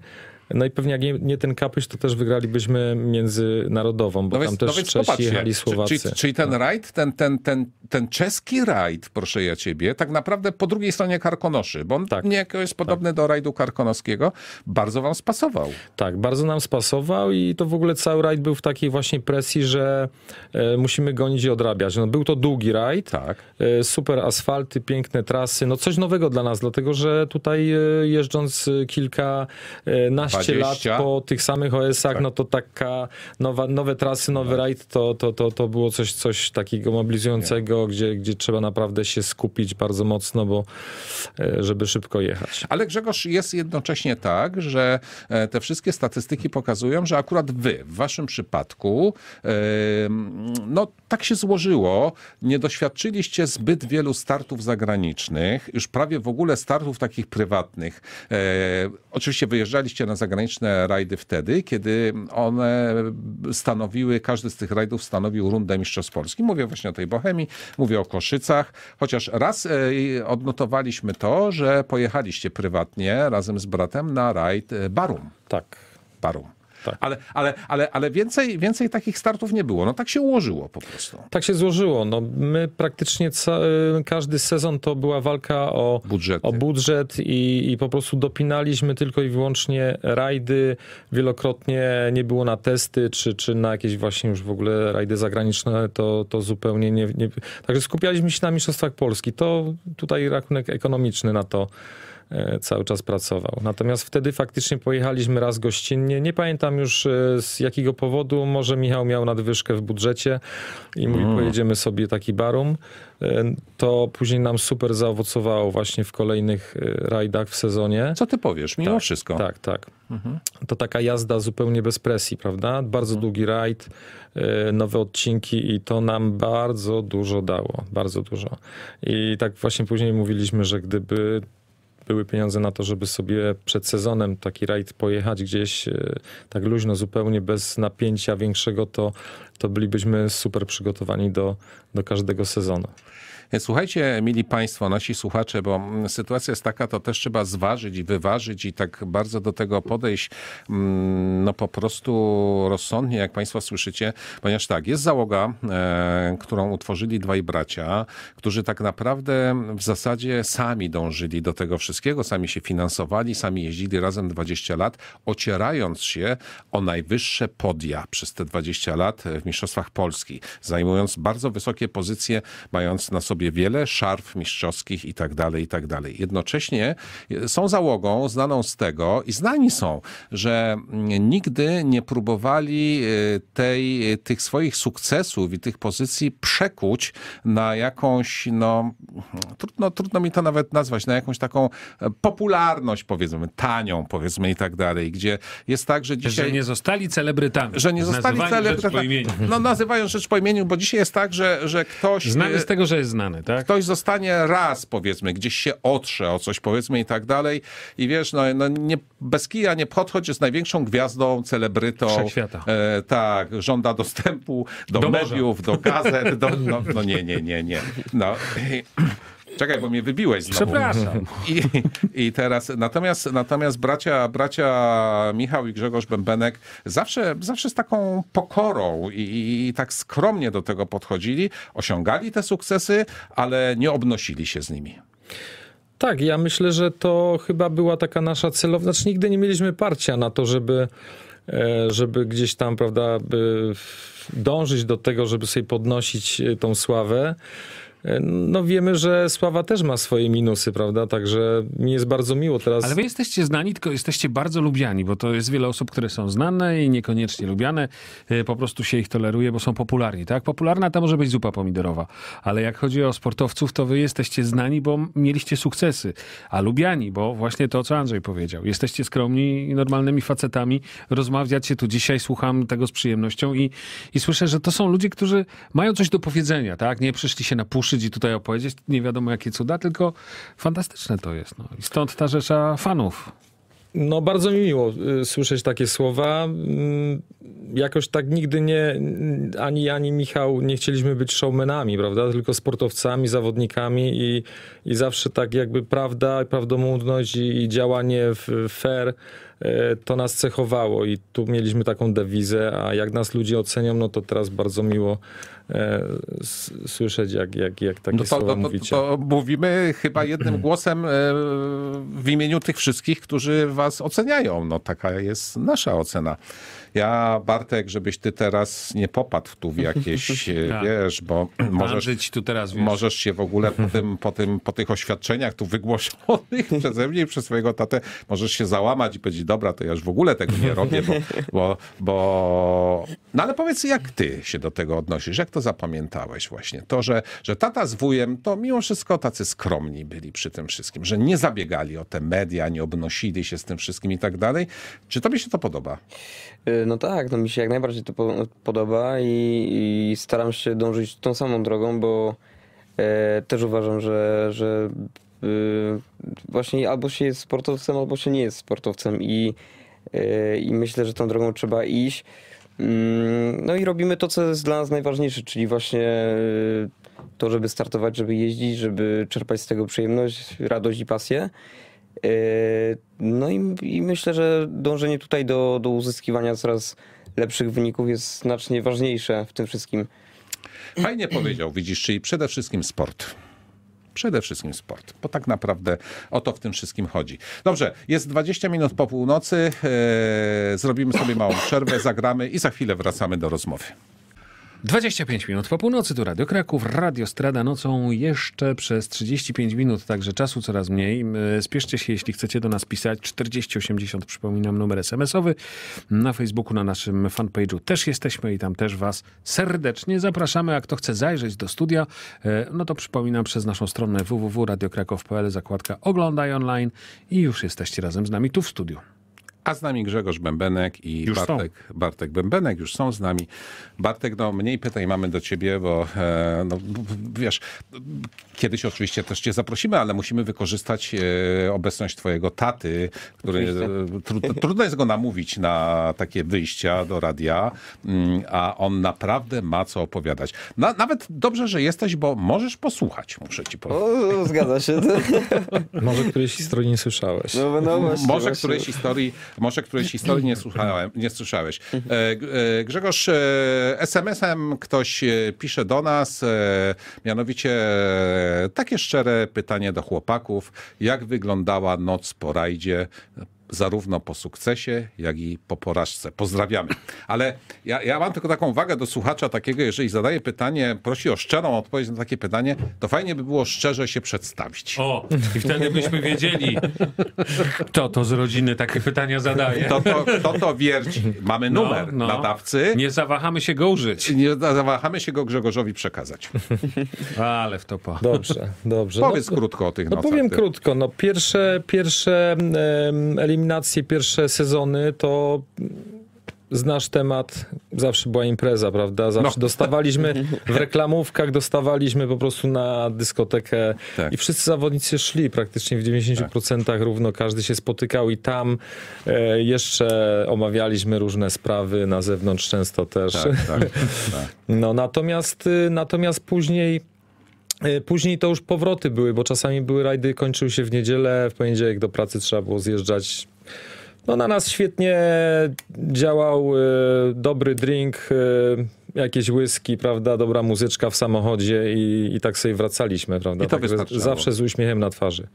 No i pewnie jak nie, nie ten Kapuś, to też wygralibyśmy międzynarodową, bo no tam też no Czesi jechali Słowacy. Czyli, czyli ten no. rajd, ten, ten, ten, ten czeski rajd, proszę ja ciebie, tak naprawdę po drugiej stronie Karkonoszy, bo on tak. niejako jest tak. podobny tak. do rajdu karkonoskiego, bardzo wam spasował. Tak, bardzo nam spasował i to w ogóle cały rajd był w takiej właśnie presji, że e, musimy gonić i odrabiać. No, był to długi rajd, tak. e, super asfalty, piękne trasy, no coś nowego dla nas, dlatego że tutaj e, jeżdżąc e, kilka e, 15 20. lat po tych samych OS-ach, tak. no to taka nowa, nowe trasy, nowy tak. rajd to, to, to, to było coś, coś takiego mobilizującego, gdzie, gdzie trzeba naprawdę się skupić bardzo mocno, bo e, żeby szybko jechać. Ale Grzegorz, jest jednocześnie tak, że e, te wszystkie statystyki pokazują, że akurat wy, w waszym przypadku, e, no tak się złożyło, nie doświadczyliście zbyt wielu startów zagranicznych, już prawie w ogóle startów takich prywatnych. Oczywiście wyjeżdżaliście na zagraniczne zagraniczne rajdy wtedy, kiedy one stanowiły, każdy z tych rajdów stanowił rundę Mistrzostw Polski. Mówię właśnie o tej Bohemii, mówię o Koszycach, chociaż raz e, odnotowaliśmy to, że pojechaliście prywatnie razem z bratem na rajd e, Barum. Tak. Barum tak. ale, ale, ale, ale więcej, więcej takich startów nie było. No tak się ułożyło po prostu. Tak się złożyło. No, my praktycznie y, każdy sezon to była walka o, o budżet i, i po prostu dopinaliśmy tylko i wyłącznie rajdy. Wielokrotnie nie było na testy, czy, czy na jakieś właśnie już w ogóle rajdy zagraniczne, to, to zupełnie nie, nie... Także skupialiśmy się na Mistrzostwach Polski. To tutaj rachunek ekonomiczny na to E, cały czas pracował. Natomiast wtedy faktycznie pojechaliśmy raz gościnnie. Nie pamiętam już e, z jakiego powodu, może Michał miał nadwyżkę w budżecie i mówi, mm. pojedziemy sobie taki barum. E, to później nam super zaowocowało właśnie w kolejnych rajdach w sezonie. Co ty powiesz, mimo tak, wszystko. Tak, tak. Mhm. To taka jazda zupełnie bez presji, prawda? Bardzo mhm. długi rajd, nowe odcinki i to nam bardzo dużo dało, bardzo dużo. I tak właśnie później mówiliśmy, że gdyby były pieniądze na to, żeby sobie przed sezonem taki rajd pojechać gdzieś e, tak luźno, zupełnie bez napięcia większego, to, to bylibyśmy super przygotowani do, do każdego sezonu. E, słuchajcie, mili Państwo, nasi słuchacze, bo mm, sytuacja jest taka, to też trzeba zważyć i wyważyć i tak bardzo do tego podejść mm, no po prostu rozsądnie, jak Państwo słyszycie, ponieważ tak, jest załoga, e, którą utworzyli dwaj bracia, którzy tak naprawdę w zasadzie sami dążyli do tego wszystkiego, sami się finansowali, sami jeździli razem 20 lat, ocierając się o najwyższe podia przez te 20 lat e, w Mistrzostwach Polski, zajmując bardzo wysokie pozycje, mając na sobie sobie wiele szarf mistrzowskich i tak dalej, i tak dalej. Jednocześnie e, są załogą znaną z tego i znani są, że mm, nigdy nie próbowali e, tej, e, tych swoich sukcesów i tych pozycji przekuć na jakąś, no trudno, trudno mi to nawet nazwać, na jakąś taką popularność powiedzmy, tanią powiedzmy i tak dalej, gdzie jest tak, że dzisiaj... Że nie zostali celebrytami. Że nie zostali celebrytami. No nazywają rzecz po imieniu, bo dzisiaj jest tak, że, że ktoś... Znamy z tego, że jest znany tak? Ktoś zostanie raz, powiedzmy, gdzieś się otrze o coś, powiedzmy i tak dalej. I wiesz, no, no nie, bez kija nie podchodź, jest największą gwiazdą, celebrytą. Wszechświata. E, tak, żąda dostępu do, do mediów, do gazet, do, no, no nie, nie, nie, nie. No. Czekaj, bo mnie wybiłeś znowu. Przepraszam. I, I, teraz, natomiast, natomiast bracia, bracia Michał i Grzegorz Bębenek zawsze, zawsze z taką pokorą i, i tak skromnie do tego podchodzili, osiągali te sukcesy, ale nie obnosili się z nimi. Tak, ja myślę, że to chyba była taka nasza celowa, znaczy nigdy nie mieliśmy parcia na to, żeby e, żeby gdzieś tam, prawda, dążyć do tego, żeby sobie podnosić e, tą sławę. E, no wiemy, że Sława też ma swoje minusy, prawda? Także mi jest bardzo miło teraz. Ale wy jesteście znani, tylko jesteście bardzo lubiani, bo to jest wiele osób, które są znane i niekoniecznie lubiane. E, po prostu się ich toleruje, bo są popularni, tak? Popularna ta może być zupa pomidorowa, ale jak chodzi o sportowców, to wy jesteście znani, bo mieliście sukcesy, a lubiani, bo właśnie to, co Andrzej powiedział. Jesteście skromni i normalnymi facetami. Rozmawiacie tu dzisiaj, słucham tego z przyjemnością i, i słyszę, że to są ludzie, którzy mają coś do powiedzenia, tak? Nie przyszli się na puszy wyliczyć tutaj opowiedzieć nie wiadomo jakie cuda, tylko fantastyczne to jest. No. I stąd ta rzesza fanów. No, bardzo mi miło y, słyszeć takie słowa. Mm, jakoś tak nigdy nie, ani ani Michał nie chcieliśmy być showmanami, prawda? Tylko sportowcami, zawodnikami i, i zawsze tak jakby prawda, prawdomówność i, i działanie fair y, to nas cechowało i tu mieliśmy taką dewizę, a jak nas ludzie ocenią, no to teraz bardzo miło E, słyszeć, jak, jak, jak takie no to, słowa to, to, mówicie. To mówimy chyba jednym głosem e, w imieniu tych wszystkich, którzy was oceniają. No taka jest nasza ocena ja Bartek, żebyś ty teraz nie popadł tu w jakieś, e, tak. wiesz, bo możesz, tu teraz, wiesz. możesz się w ogóle po, tym, po, tym, po tych oświadczeniach tu wygłoszonych przeze mnie i przez swojego tatę, możesz się załamać i powiedzieć, dobra, to ja już w ogóle tego nie robię, bo, bo, bo... No ale powiedz, jak ty się do tego odnosisz? Jak to zapamiętałeś właśnie? To, że, że tata z wujem, to mimo wszystko tacy skromni byli przy tym wszystkim, że nie zabiegali o te media, nie obnosili się z tym wszystkim i tak dalej. Czy tobie się to podoba? Y, no tak, no mi się jak najbardziej to podoba i, i staram się dążyć tą samą drogą, bo e, też uważam, że, że e, właśnie albo się jest sportowcem, albo się nie jest sportowcem i, e, i myślę, że tą drogą trzeba iść. Mm, no i robimy to, co jest dla nas najważniejsze, czyli właśnie y, to, żeby startować, żeby jeździć, żeby czerpać z tego przyjemność, radość i pasję. Yy, no i, i, myślę, że dążenie tutaj do, do uzyskiwania coraz lepszych wyników jest znacznie ważniejsze w tym wszystkim. Fajnie powiedział, widzisz, czyli przede wszystkim sport. Przede wszystkim sport, bo tak naprawdę o to w tym wszystkim chodzi. Dobrze, jest 20 minut po północy, yy, zrobimy sobie małą przerwę, zagramy i za chwilę wracamy do rozmowy. 25 minut po północy to Radio Kraków, Radio Strada nocą jeszcze przez 35 minut, także czasu coraz mniej. Spieszcie się, jeśli chcecie do nas pisać. 4080 przypominam numer SMS-owy. Na Facebooku, na naszym fanpage'u też jesteśmy i tam też was serdecznie zapraszamy. A kto chce zajrzeć do studia, no to przypominam przez naszą stronę www.radiokrakow.pl zakładka oglądaj online i już jesteście razem z nami tu w studiu. A z nami Grzegorz Bębenek i już Bartek, Bartek Bębenek już są z nami. Bartek, no mniej pytań mamy do ciebie, bo e, no, wiesz, kiedyś oczywiście też cię zaprosimy, ale musimy wykorzystać e, obecność twojego taty, który tru, trudno jest go namówić na takie wyjścia do radia, mm, a on naprawdę ma co opowiadać. Na, nawet dobrze, że jesteś, bo możesz posłuchać, muszę ci powiedzieć. O, zgadza się. Może którejś historii nie słyszałeś. No, no, właśnie, Może którejś historii może którejś historii nie, słuchałem, nie słyszałeś. E, e, Grzegorz, e, SMS-em ktoś pisze do nas, mianowicie takie szczere pytanie do chłopaków. Jak wyglądała noc po rajdzie zarówno po sukcesie, jak i po porażce. Pozdrawiamy. Ale ja, ja mam tylko taką wagę do słuchacza takiego, jeżeli zadaje pytanie, prosi o szczerą odpowiedź na takie pytanie, to fajnie by było szczerze się przedstawić. O, i wtedy byśmy wiedzieli, kto to z rodziny takie pytania zadaje. Kto to, kto to wierci. Mamy no, numer no, no. nadawcy. Nie zawahamy się go użyć. Nie zawahamy się go Grzegorzowi przekazać. Ale w to po. Dobrze, dobrze. Powiedz no, krótko o tych no, nocach. Powiem ty. krótko. No, pierwsze, pierwsze em, eliminacje, pierwsze sezony, to znasz temat, zawsze była impreza, prawda? Zawsze no. dostawaliśmy w reklamówkach, dostawaliśmy po prostu na dyskotekę tak. i wszyscy zawodnicy szli praktycznie w 90% tak. równo, każdy się spotykał i tam e, jeszcze omawialiśmy różne sprawy na zewnątrz często też. Tak, tak, tak. no natomiast, y, natomiast później E, później to już powroty były, bo czasami były rajdy, kończyły się w niedzielę, w poniedziałek do pracy trzeba było zjeżdżać. No na nas świetnie działał y, dobry drink, y, jakieś whisky, prawda, dobra muzyczka w samochodzie i, i tak sobie wracaliśmy, prawda. I to tak, zawsze z uśmiechem na twarzy.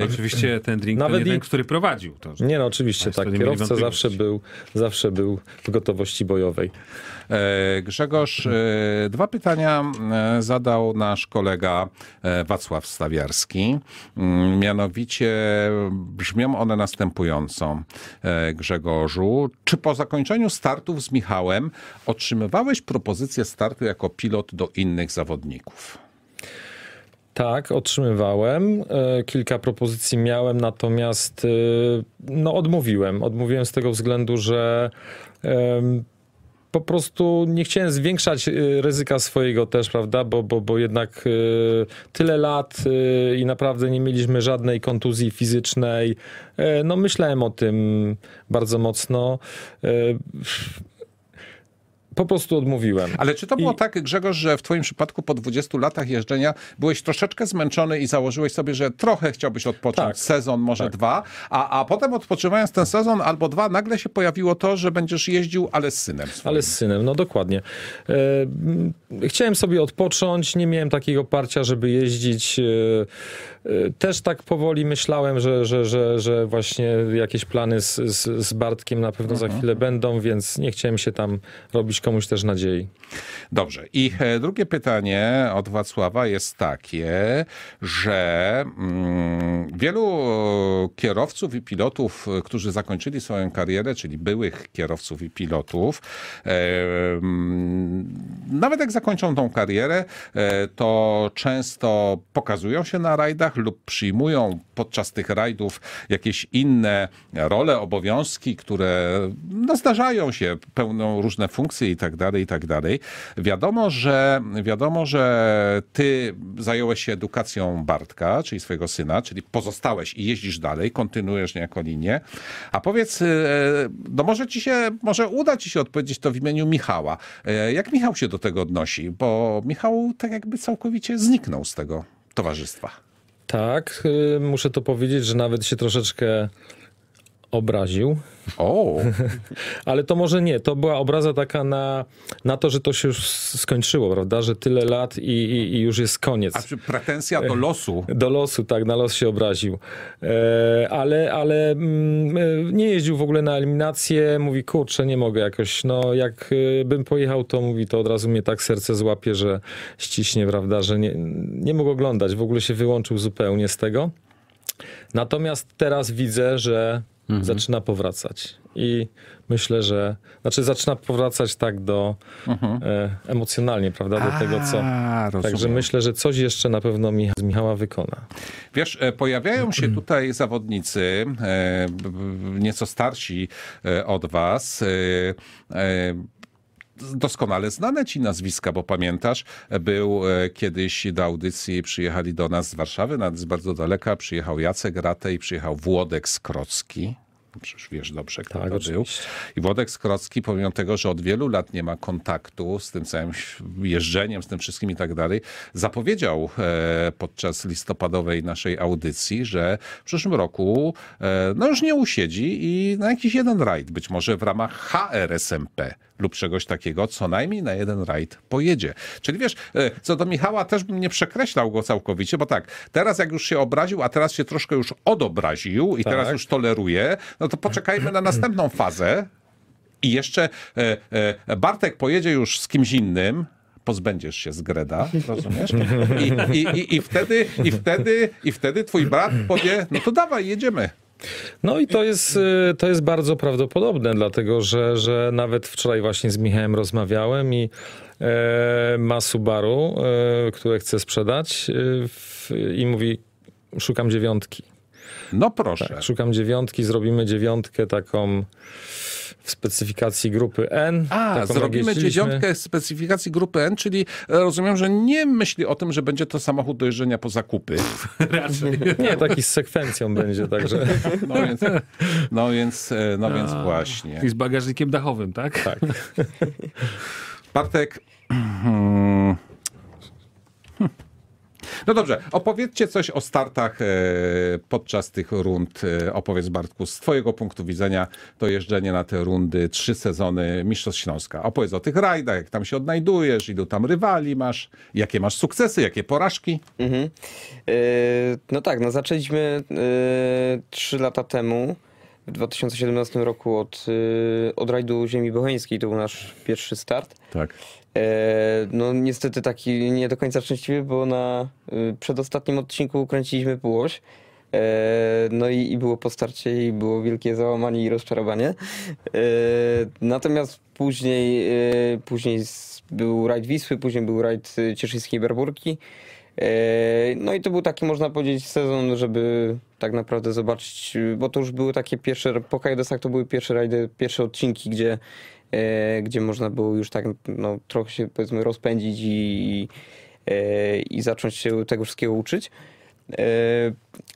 E, oczywiście ten drink Nawet ten i... ten, który prowadził. To, nie no, oczywiście tak. Kierowca zawsze był, zawsze był w gotowości bojowej. E, Grzegorz, e, dwa pytania e, zadał nasz kolega Wacław Stawiarski. Mm, mianowicie brzmią one następująco. Grzegorzu, czy po zakończeniu startów z Michałem otrzymywałeś propozycję startu jako pilot do innych zawodników? Tak, otrzymywałem. Kilka propozycji miałem, natomiast no, odmówiłem. Odmówiłem z tego względu, że po prostu nie chciałem zwiększać y, ryzyka swojego też, prawda, bo, bo, bo jednak y, tyle lat y, i naprawdę nie mieliśmy żadnej kontuzji fizycznej. E, no myślałem o tym bardzo mocno. E, po prostu odmówiłem. Ale czy to było I... tak, Grzegorz, że w twoim przypadku po 20 latach jeżdżenia byłeś troszeczkę zmęczony i założyłeś sobie, że trochę chciałbyś odpocząć, tak. sezon może tak. dwa, a, a potem odpoczywając ten sezon albo dwa, nagle się pojawiło to, że będziesz jeździł, ale z synem. Swoim. Ale z synem, no dokładnie. E, chciałem sobie odpocząć, nie miałem takiego parcia, żeby jeździć e, Y, też tak powoli myślałem, że, że, że, że właśnie jakieś plany z, z, z Bartkiem na pewno mhm. za chwilę będą, więc nie chciałem się tam robić komuś też nadziei. Dobrze. I e, drugie pytanie od Wacława jest takie, że mm, wielu kierowców i pilotów, e, którzy zakończyli swoją karierę, czyli byłych kierowców i pilotów, e, mm, nawet jak zakończą tą karierę, to często pokazują się na rajdach, rajdach tak lub przyjmują podczas tych rajdów jakieś inne role, obowiązki, które no, zdarzają się, pełnią różne funkcje i tak dalej, i tak dalej. Wiadomo, że wiadomo, że ty zająłeś się edukacją Bartka, czyli swojego syna, czyli pozostałeś i jeździsz dalej, kontynuujesz niejako linię. A powiedz, e, no może ci się, może uda ci się odpowiedzieć to w imieniu Michała. E, jak Michał się do tego odnosi? Bo Michał tak jakby całkowicie zniknął z tego towarzystwa. Tak, y, muszę to powiedzieć, że nawet się troszeczkę obraził. O! Ale to może nie, to była obraza taka na, na to, że to się już skończyło, prawda? Że tyle lat i, i, i już jest koniec. A czy pretensja do losu? Do losu, tak, na los się obraził. E, ale ale mm, e, nie jeździł w ogóle na eliminację, mówi, kurczę, nie mogę jakoś, no jak e, bym pojechał, to mówi, to od razu mnie tak serce złapie, że ściśnie, prawda? Że nie, nie mógł oglądać, w ogóle się wyłączył zupełnie z tego. Natomiast teraz widzę, że mhm. zaczyna powracać. I myślę, że znaczy zaczyna powracać tak do mhm. e, emocjonalnie, prawda, do A, tego co. Rozumiem. Także myślę, że coś jeszcze na pewno Michała wykona. Wiesz, e, pojawiają się tutaj zawodnicy e, nieco starsi e, od was. E, e doskonale znane ci nazwiska, bo pamiętasz, był e, kiedyś do audycji, przyjechali do nas z Warszawy, nawet z bardzo daleka, przyjechał Jacek Ratej, przyjechał Włodek Skrocki. Przecież wiesz dobrze, kto tak, to był. I Włodek Skrocki, pomimo tego, że od wielu lat nie ma kontaktu z tym całym jeżdżeniem, z tym wszystkim i tak dalej, zapowiedział e, podczas listopadowej naszej audycji, że w przyszłym roku e, no już nie usiedzi i na jakiś jeden rajd, być może w ramach HRSMP lub czegoś takiego, co najmniej na jeden rajd pojedzie. Czyli wiesz, e, co do Michała też bym nie przekreślał go całkowicie, bo tak, teraz jak już się obraził, a teraz się troszkę już odobraził i tak. teraz już toleruje, no to poczekajmy na następną fazę. I jeszcze e, e, Bartek pojedzie już z kimś innym, pozbędziesz się z Greda, rozumiesz? I, i, i, i, wtedy, i, wtedy, I wtedy twój brat powie, no to dawaj, jedziemy. No i to jest, y, to jest bardzo prawdopodobne, dlatego że, że nawet wczoraj właśnie z Michałem rozmawiałem i e, ma Subaru, e, które chce sprzedać e, w, i mówi szukam dziewiątki. No proszę. Tak, szukam dziewiątki, zrobimy dziewiątkę taką w specyfikacji grupy N. A, zrobimy dziewiątkę w specyfikacji grupy N, czyli e, rozumiem, że nie myśli o tym, że będzie to samochód do po zakupy. Raczej. Nie, taki z sekwencją będzie, także. No więc, no więc, e, no A, więc właśnie. I z bagażnikiem dachowym, tak? Tak. Bartek... Hmm, no dobrze, opowiedzcie coś o startach e, podczas tych rund. E, opowiedz Bartku, z twojego punktu widzenia to jeżdżenie na te rundy, trzy sezony Mistrzostw Śląska. Opowiedz o tych rajdach, jak tam się odnajdujesz, ilu tam rywali masz, jakie masz sukcesy, jakie porażki. Mhm. Yy, no tak, no zaczęliśmy trzy yy, lata temu w 2017 roku od, od rajdu Ziemi Boheńskiej To był nasz pierwszy start. Tak. E, no niestety taki nie do końca szczęśliwy, bo na y, przedostatnim odcinku kręciliśmy półoś. E, no i, i, było postarcie i było wielkie załamanie i rozczarowanie. E, natomiast później, później był rajd Wisły, później był rajd y, Cieszyńskiej Barburki. No i to był taki, można powiedzieć, sezon, żeby tak naprawdę zobaczyć, y, bo to już były takie pierwsze, po Kajdesach to były pierwsze rajdy, pierwsze odcinki, gdzie E, gdzie można było już tak no, trochę się powiedzmy rozpędzić i, i e, zacząć się tego wszystkiego uczyć. E,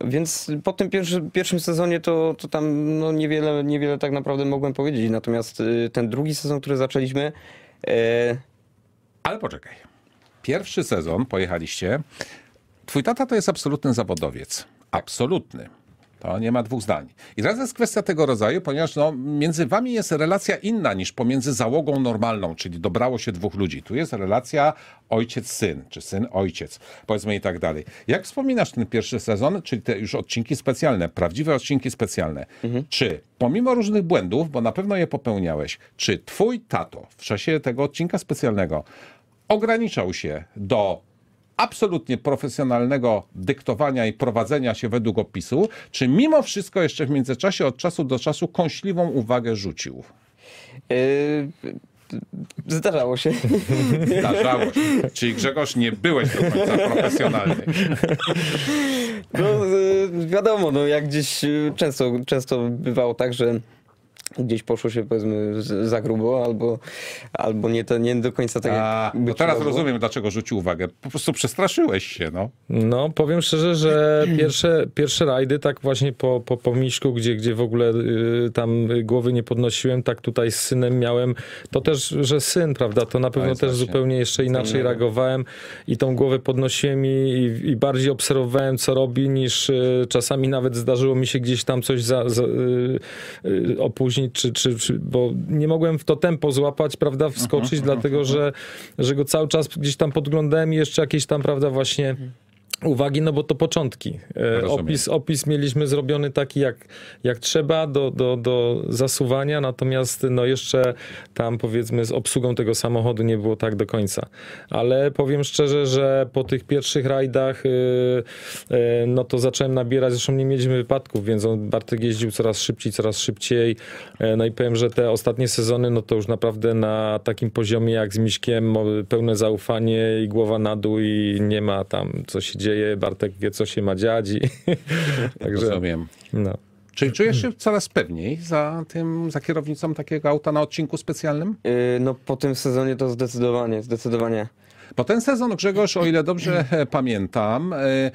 więc po tym pierwszy, pierwszym sezonie to, to tam no niewiele, niewiele tak naprawdę mogłem powiedzieć. Natomiast ten drugi sezon, który zaczęliśmy. Ale poczekaj. Pierwszy sezon pojechaliście. Twój tata to jest absolutny zawodowiec. Absolutny. To nie ma dwóch zdań. I teraz jest kwestia tego rodzaju, ponieważ no, między wami jest relacja inna niż pomiędzy załogą normalną, czyli dobrało się dwóch ludzi. Tu jest relacja ojciec-syn, czy syn-ojciec, powiedzmy i tak dalej. Jak wspominasz ten pierwszy sezon, czyli te już odcinki specjalne, prawdziwe odcinki specjalne, mhm. czy pomimo różnych błędów, bo na pewno je popełniałeś, czy twój tato w czasie tego odcinka specjalnego ograniczał się do absolutnie profesjonalnego dyktowania i prowadzenia się według opisu, czy mimo wszystko jeszcze w międzyczasie od czasu do czasu kąśliwą uwagę rzucił? Yy, zdarzało się. Zdarzało się. Czyli Grzegorz, nie byłeś do końca profesjonalny. No, yy, wiadomo, no, jak gdzieś yy, często, często bywało tak, że gdzieś poszło się powiedzmy za grubo, albo, albo nie, to, nie do końca tak A, no teraz rozumiem, dlaczego rzucił uwagę. Po prostu przestraszyłeś się, no. No, powiem szczerze, że pierwsze, pierwsze rajdy tak właśnie po, po, po miszku, gdzie, gdzie w ogóle y, tam głowy nie podnosiłem, tak tutaj z synem miałem, to też, że syn, prawda, to na pewno też właśnie. zupełnie jeszcze inaczej no. reagowałem i tą głowę podnosiłem i, i, i bardziej obserwowałem, co robi, niż y, czasami nawet zdarzyło mi się gdzieś tam coś za, za, y, y opóźnić czy, czy, czy, bo nie mogłem w to tempo złapać, prawda, wskoczyć, mhm, dlatego mhm, że, mhm. że go cały czas gdzieś tam podglądałem i jeszcze jakieś tam, prawda, właśnie uwagi, no bo to początki. E, opis, opis mieliśmy zrobiony taki jak, jak trzeba do, do, do zasuwania, natomiast no jeszcze tam powiedzmy z obsługą tego samochodu nie było tak do końca. Ale powiem szczerze, że po tych pierwszych rajdach y, y, no to zacząłem nabierać, zresztą nie mieliśmy wypadków, więc on Bartek jeździł coraz szybciej, coraz szybciej. E, no i powiem, że te ostatnie sezony no to już naprawdę na takim poziomie jak z Miśkiem pełne zaufanie i głowa na dół i nie ma tam co się dzieje dzieje, Bartek wie, co się ma dziać. Także, Rozumiem. No. Czyli czujesz się coraz pewniej za tym, za kierownicą takiego auta na odcinku specjalnym? Yy, no po tym sezonie to zdecydowanie, zdecydowanie. Bo ten sezon Grzegorz, o ile dobrze pamiętam, e, e,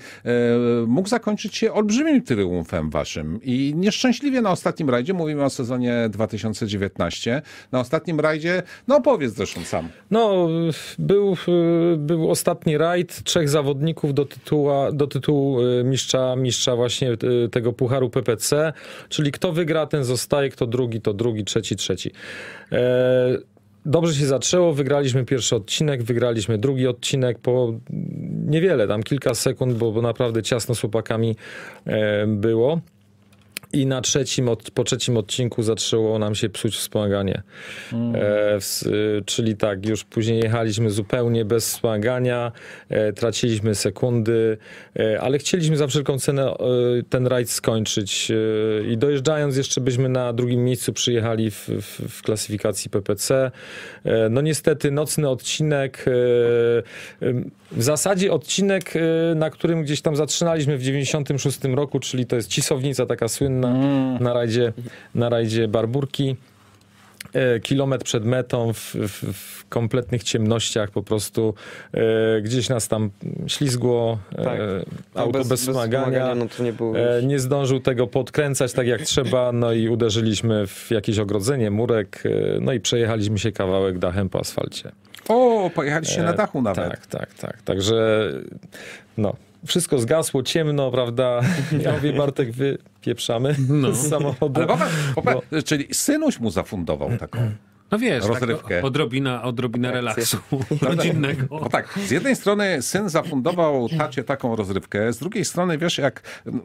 mógł zakończyć się olbrzymim triumfem waszym. I nieszczęśliwie na ostatnim rajdzie, mówimy o sezonie 2019, na ostatnim rajdzie, no powiedz zresztą sam. No, był, był ostatni rajd trzech zawodników do, tytuła, do tytułu e, mistrza, mistrza właśnie tego pucharu PPC, czyli kto wygra, ten zostaje, kto drugi, to drugi, trzeci, trzeci dobrze się zaczęło, wygraliśmy pierwszy odcinek, wygraliśmy drugi odcinek po niewiele, tam kilka sekund, bo, bo naprawdę ciasno z chłopakami e, było i na trzecim, od, po trzecim odcinku zaczęło nam się psuć wspomaganie. Mm. E, w, y, czyli tak, już później jechaliśmy zupełnie bez wspomagania, e, traciliśmy sekundy, e, ale chcieliśmy za wszelką cenę e, ten rajd skończyć. E, I dojeżdżając jeszcze byśmy na drugim miejscu przyjechali w, w, w klasyfikacji PPC. E, no niestety nocny odcinek, w zasadzie odcinek, na którym gdzieś tam zatrzymaliśmy w 96 roku, czyli to jest Cisownica, taka słynna na, mm. na, rajdzie, na rajdzie Barburki. E, kilometr przed metą, w, w, w, kompletnych ciemnościach po prostu. E, gdzieś nas tam ślizgło, e, tak. e, auto tak, bez, bez wspomagania. No nie, e, nie, zdążył tego podkręcać tak jak trzeba, no i uderzyliśmy w jakieś ogrodzenie, murek, no i przejechaliśmy się kawałek dachem po asfalcie. O, pojechaliście na dachu nawet. Tak, tak, tak. Także no, wszystko zgasło, ciemno, prawda? Ja mówię, Bartek, wypieprzamy no. z samochodu. Ale popatrz, popatrz, bo... czyli synuś mu zafundował taką... No wiesz, rozrywkę. Tak, odrobina, odrobina relaksu rodzinnego. No tak, z jednej strony syn zafundował tacie taką rozrywkę, z drugiej strony wiesz, jak no,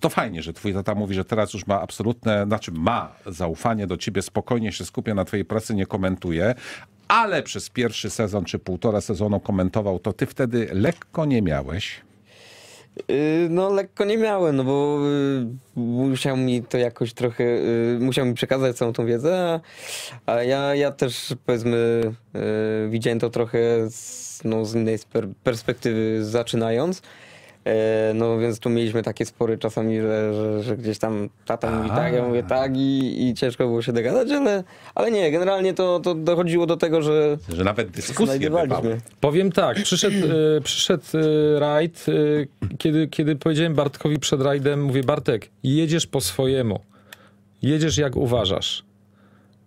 to fajnie, że twój tata mówi, że teraz już ma absolutne, znaczy ma zaufanie do ciebie, spokojnie się skupia na twojej pracy, nie komentuje, ale przez pierwszy sezon czy półtora sezonu komentował, to ty wtedy lekko nie miałeś. Y, no lekko nie miałem, no bo y, musiał mi to jakoś trochę, y, musiał mi przekazać całą tą wiedzę, a, a ja, ja też powiedzmy widziałem to trochę z, no, z innej perspektywy zaczynając. E, no więc tu mieliśmy takie spory czasami, że, że, że gdzieś tam tata mówi tak, ja mówię tak i, i ciężko było się dogadać, ale, ale nie, generalnie to, to dochodziło do tego, że... Że nawet dyskusje bywały. Powiem tak, przyszedł, e, przyszedł e, rajd, kiedy, kiedy powiedziałem Bartkowi przed rajdem, mówię Bartek, jedziesz po swojemu, jedziesz jak uważasz.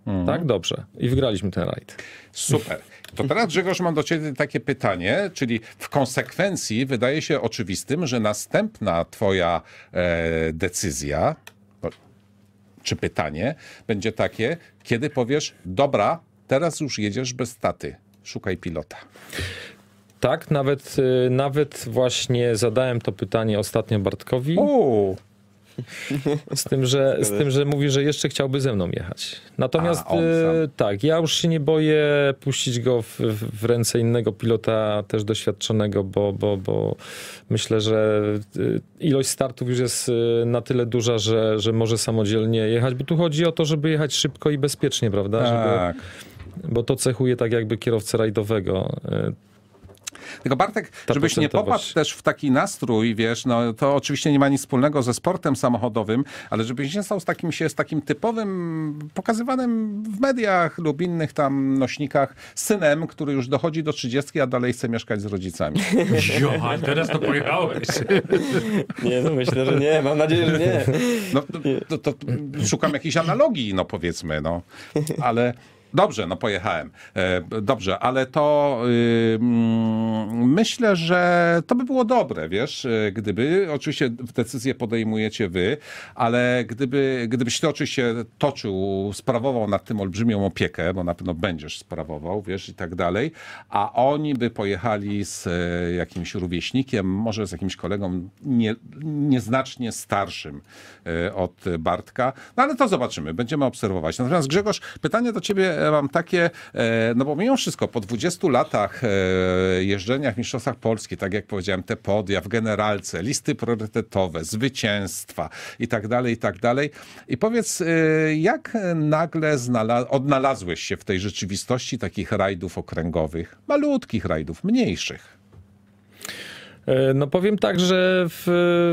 Mhm. Tak? Dobrze. I wygraliśmy ten rajd. Super. To teraz Grzegorz mam do ciebie takie pytanie, czyli w konsekwencji wydaje się oczywistym, że następna twoja e, decyzja no, czy pytanie będzie takie, kiedy powiesz, dobra, teraz już jedziesz bez taty, szukaj pilota. Tak, nawet, e, nawet właśnie zadałem to pytanie ostatnio Bartkowi. Z tym, że, z tym, że mówi, że jeszcze chciałby ze mną jechać. Natomiast A, y, tak, ja już się nie boję puścić go w, w ręce innego pilota, też doświadczonego, bo, bo, bo myślę, że y, ilość startów już jest y, na tyle duża, że, że może samodzielnie jechać, bo tu chodzi o to, żeby jechać szybko i bezpiecznie, prawda? Tak. Żeby, bo to cechuje tak jakby kierowcę rajdowego tylko Bartek, Ta żebyś nie popadł też w taki nastrój, wiesz, no to oczywiście nie ma nic wspólnego ze sportem samochodowym, ale żebyś nie stał z takim się, z takim typowym, pokazywanym w mediach lub innych tam nośnikach synem, który już dochodzi do trzydziestki a dalej chce mieszkać z rodzicami. Jo, teraz to pojechałeś. Nie, no myślę, że nie. Mam nadzieję, że nie. No, to, to, to szukam jakiejś analogii, no powiedzmy, no. Ale Dobrze, no pojechałem. E, dobrze, ale to myślę, że to by było dobre, wiesz, e, gdyby, oczywiście decyzję podejmujecie wy, ale gdyby, gdybyś ty oczywiście toczył, sprawował nad tym olbrzymią opiekę, bo na pewno będziesz sprawował, wiesz, i tak dalej, a oni by pojechali z e, jakimś rówieśnikiem, może z jakimś kolegą nie, nieznacznie starszym od Bartka, no ale to zobaczymy, będziemy obserwować. Natomiast Grzegorz, pytanie do ciebie mam takie, e, no bo mimo wszystko po 20 latach e, jeżdżenia w Mistrzostwach Polski, tak jak powiedziałem, te podia w generalce, listy priorytetowe, zwycięstwa i tak dalej, i tak dalej. I powiedz, e, jak nagle odnalazłeś się w tej rzeczywistości takich rajdów okręgowych, malutkich rajdów, mniejszych? E, no powiem tak, że w,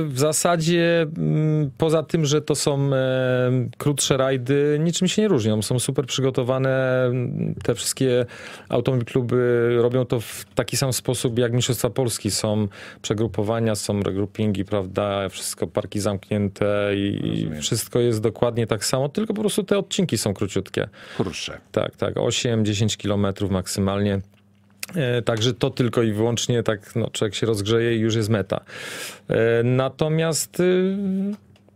w zasadzie mm, poza tym, że to są e, krótsze rajdy, niczym się nie różnią. Są super przygotowane. Te wszystkie automobil kluby robią to w taki sam sposób jak Mistrzostwa Polski. Są przegrupowania, są regroupingi, prawda? Wszystko, parki zamknięte i, wszystko jest dokładnie tak samo, tylko po prostu te odcinki są króciutkie. Krótsze. Tak, tak. 8-10 kilometrów maksymalnie. E, także to tylko i wyłącznie tak no, człowiek się rozgrzeje i już jest meta. E, natomiast y,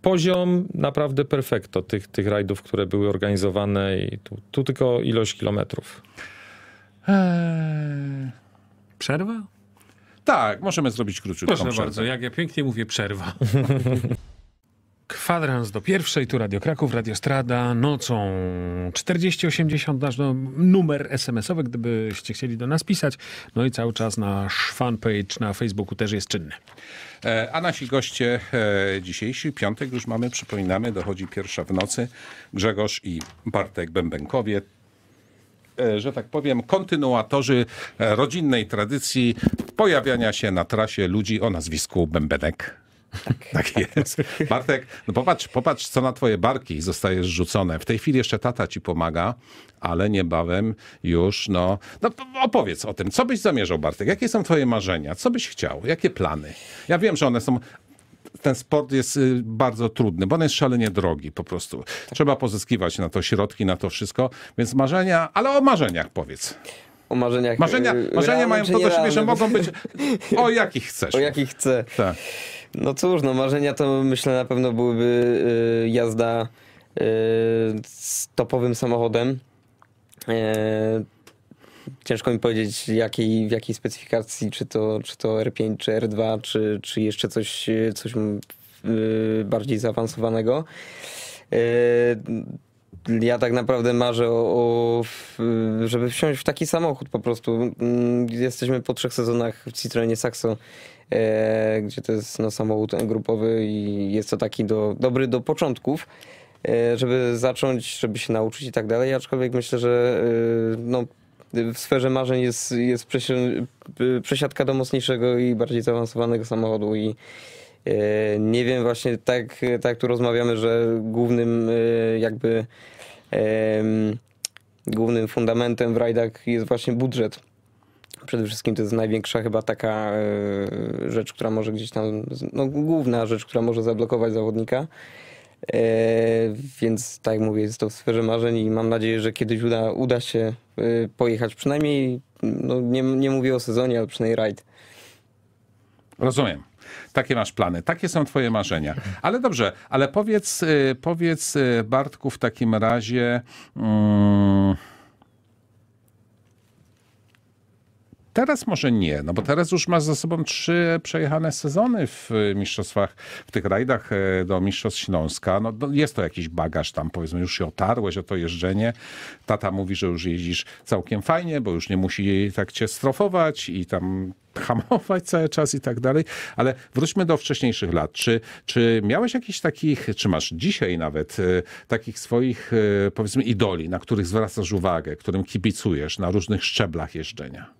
poziom naprawdę perfekto tych, tych rajdów, które były organizowane i tu, tu tylko ilość kilometrów. Eee, przerwa? Tak, możemy zrobić króciutką Proszę przerwę. bardzo, jak ja pięknie mówię przerwa. Kwadrans do pierwszej, tu Radio Kraków, Radio Strada, nocą 4080 nasz no, numer SMS-owy, gdybyście chcieli do nas pisać. No i cały czas nasz fanpage na Facebooku też jest czynny. E, a nasi goście e, dzisiejsi, piątek już mamy, przypominamy, dochodzi pierwsza w nocy, Grzegorz i Bartek Bębenkowie, e, że tak powiem, kontynuatorzy rodzinnej tradycji pojawiania się na trasie ludzi o nazwisku Bębenek. Tak, tak jest. Bartek, no popatrz, popatrz, co na twoje barki zostaje rzucone. W tej chwili jeszcze tata ci pomaga, ale niebawem już, no, no opowiedz o tym. Co byś zamierzał, Bartek? Jakie są twoje marzenia? Co byś chciał? Jakie plany? Ja wiem, że one są ten sport jest y, bardzo trudny, bo on jest szalenie drogi po prostu. Tak. Trzeba pozyskiwać na to środki, na to wszystko, więc marzenia, ale o marzeniach powiedz. O marzeniach. Marzenia, y, marzenia mają to do siebie, że mogą być o jakich chcesz. O jakich chcę. Tak. No cóż, no marzenia to myślę na pewno byłyby y, jazda z y, topowym samochodem. Y, ciężko mi powiedzieć jakiej, w jakiej specyfikacji, czy to, czy to R5, czy R2, czy, czy jeszcze coś, coś bardziej zaawansowanego. Ja tak naprawdę marzę o, o, żeby wsiąść w taki samochód po prostu. Mm, jesteśmy po trzech sezonach w Citroenie Saxo E, gdzie to jest no, samochód grupowy i jest to taki do, dobry do początków e, żeby zacząć, żeby się nauczyć i tak dalej, aczkolwiek myślę, że e, no, w sferze marzeń jest, jest przesiadka do mocniejszego i bardziej zaawansowanego samochodu i nie wiem właśnie tak, tak tu rozmawiamy, że głównym jakby głównym fundamentem w rajdach jest właśnie budżet Przede wszystkim to jest największa chyba taka e, rzecz, która może gdzieś tam, no główna rzecz, która może zablokować zawodnika. E, więc tak jak mówię, jest to w sferze marzeń i mam nadzieję, że kiedyś uda, uda się e, pojechać przynajmniej, no nie, nie mówię o sezonie, ale przynajmniej rajd. Rozumiem. Takie masz plany, takie są twoje marzenia. Ale dobrze, ale powiedz, powiedz Bartku w takim razie... Mm, Teraz może nie, no bo teraz już ma za sobą trzy przejechane sezony w y, mistrzostwach, w tych rajdach e, do Mistrzostw Śląska. No, jest to jakiś bagaż tam, powiedzmy, już się otarłeś o to jeżdżenie. Tata mówi, że już jeździsz całkiem fajnie, bo już nie musi tak cię strofować i tam hamować cały czas i tak dalej. Ale wróćmy do wcześniejszych lat. Czy, czy miałeś jakichś takich, czy masz dzisiaj nawet e, takich swoich, e, powiedzmy, idoli, na których zwracasz uwagę, którym kibicujesz na różnych szczeblach jeżdżenia?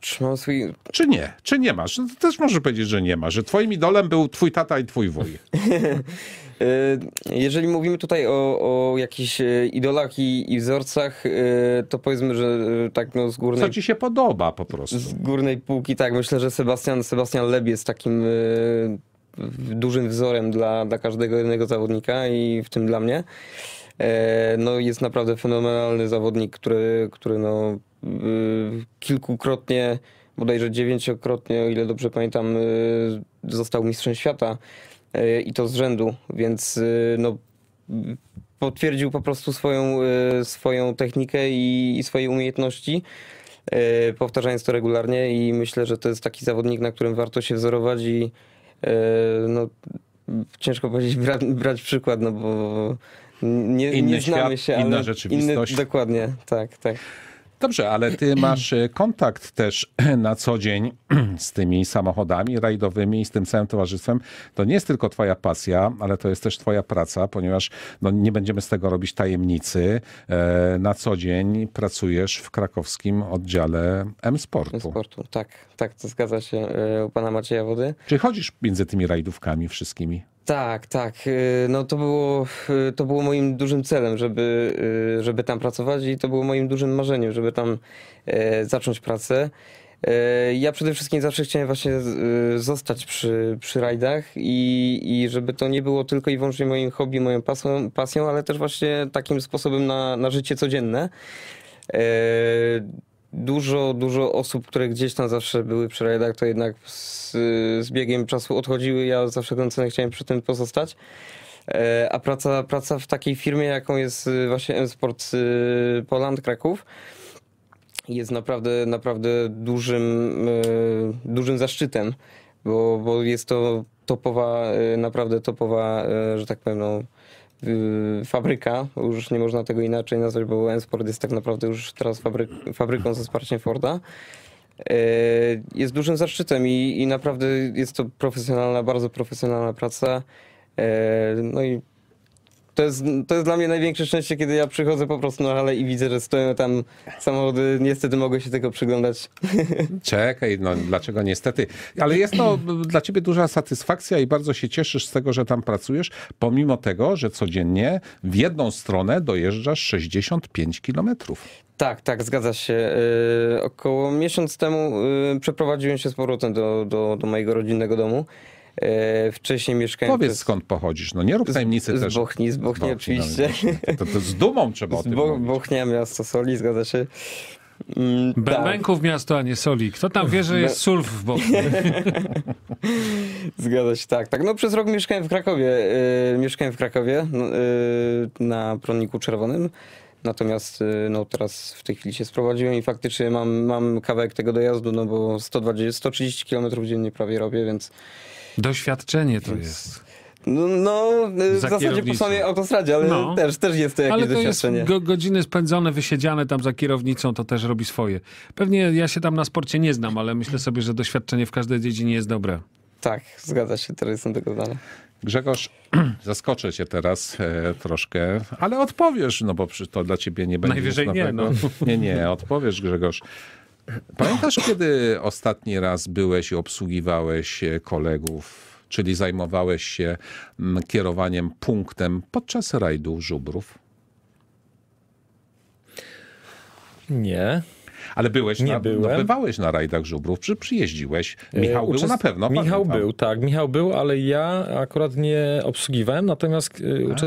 czy, mam swój... czy nie, czy nie masz? No to też możesz powiedzieć, że nie ma, że twoim idolem był twój tata i twój wuj. Yy, jeżeli mówimy tutaj o, o jakichś e, idolach i, i, wzorcach, e, to powiedzmy, że e, tak no z górnej... Co ci się podoba po prostu? Z górnej półki, tak. Myślę, że Sebastian, Sebastian Leb jest takim dużym wzorem dla, dla każdego jednego zawodnika i w tym dla mnie. No jest naprawdę fenomenalny zawodnik, który, który no Y, kilkukrotnie, bodajże dziewięciokrotnie, o ile dobrze pamiętam, y, został mistrzem świata y, i to z rzędu, więc no, potwierdził po prostu swoją, swoją technikę i, i swoje umiejętności powtarzając to regularnie i myślę, że to jest taki zawodnik, na którym warto się wzorować i no, ciężko powiedzieć brać przykład, no bo nie, inny nie znamy świat, się, ale inna rzeczywistość. Inny, dokładnie, tak, tak. Dobrze, ale ty masz e, kontakt też na co dzień z tymi samochodami rajdowymi i z tym całym towarzystwem. To nie jest tylko twoja pasja, ale to jest też twoja praca, ponieważ no, nie będziemy z tego robić tajemnicy. E, na co dzień pracujesz w krakowskim oddziale M-Sportu. M-Sportu, tak, tak, to zgadza się e, u pana Macieja Wody. Czy chodzisz między tymi rajdówkami wszystkimi? Tak, tak. Y, no to było, y, to było moim dużym celem, żeby, y, żeby tam pracować i to było moim dużym marzeniem, żeby tam zacząć pracę. Ja przede wszystkim zawsze chciałem właśnie zostać przy, przy rajdach i, i żeby to nie było tylko i wyłącznie moim hobby, moją pasją, pasją ale też właśnie takim sposobem na, na życie codzienne dużo, dużo osób, które gdzieś tam zawsze były przy rajdach, to jednak z, z biegiem czasu odchodziły. Ja za wszelką cenę chciałem przy tym pozostać. E, a praca, praca w takiej firmie, jaką jest y, właśnie M-Sport y, Poland Kraków, jest naprawdę, naprawdę dużym, y, dużym zaszczytem, bo, bo jest to topowa, naprawdę topowa, że tak powiem, no, Y, fabryka, już nie można tego inaczej nazwać, bo n sport jest tak naprawdę już teraz fabryk, fabryką ze wsparciem Forda. Y, jest dużym zaszczytem i, i naprawdę jest to profesjonalna, bardzo profesjonalna praca. Y, no i to jest, to jest dla mnie największe szczęście, kiedy ja przychodzę po prostu na hale i widzę, że stoją tam samochody. Niestety mogę się tego przyglądać. Czekaj, no dlaczego niestety? Ale jest to dla ciebie duża satysfakcja i bardzo się cieszysz z tego, że tam pracujesz, pomimo tego, że codziennie w jedną stronę dojeżdżasz 65 kilometrów. Tak, tak, zgadza się. Yy, około miesiąc temu yy, przeprowadziłem się z powrotem do, do, do mojego rodzinnego domu e, wcześniej mieszkałem... Powiedz skąd pochodzisz, no nie rób tajemnicy z, też. Z Bochni, z Bochni, oczywiście. to, to, z dumą trzeba o tym Bo, mówić. Bochnia, miasto Soli, zgadza się. Mm, tak. Bębenków tak. miasto, a nie soli. Kto tam wie, że jest sól w Bochni? Zgadza się, tak. tak. No, przez rok mieszkałem w Krakowie. Yy, mieszkałem w Krakowie no, y, na Proniku Czerwonym. Natomiast y, no, teraz w tej chwili się sprowadziłem i faktycznie mam, mam kawałek tego dojazdu, no bo 120, 130 km dziennie prawie robię, więc Doświadczenie to jest. No, no w zasadzie po samej autostradzie, ale no. też, też jest to jakieś ale to doświadczenie. Jest go, godziny spędzone, wysiedziane tam za kierownicą, to też robi swoje. Pewnie ja się tam na sporcie nie znam, ale myślę sobie, że doświadczenie w każdej dziedzinie jest dobre. Tak, zgadza się, teraz jestem tego zdania. Grzegorz, zaskoczę cię teraz e, troszkę, ale odpowiesz, no bo to dla ciebie nie będzie. Najwyżej nie, no. Nie, nie, odpowiesz Grzegorz. Pamiętasz, kiedy ostatni raz byłeś i obsługiwałeś e, kolegów, czyli zajmowałeś się mm, kierowaniem punktem podczas rajdu żubrów? Nie. Ale byłeś nie na, no, byłem. No, bywałeś na rajdach żubrów, czy przyjeździłeś. E, Michał Uczest... był na pewno. Michał pamiętam. był, tak. Michał był, ale ja akurat nie obsługiwałem, natomiast e,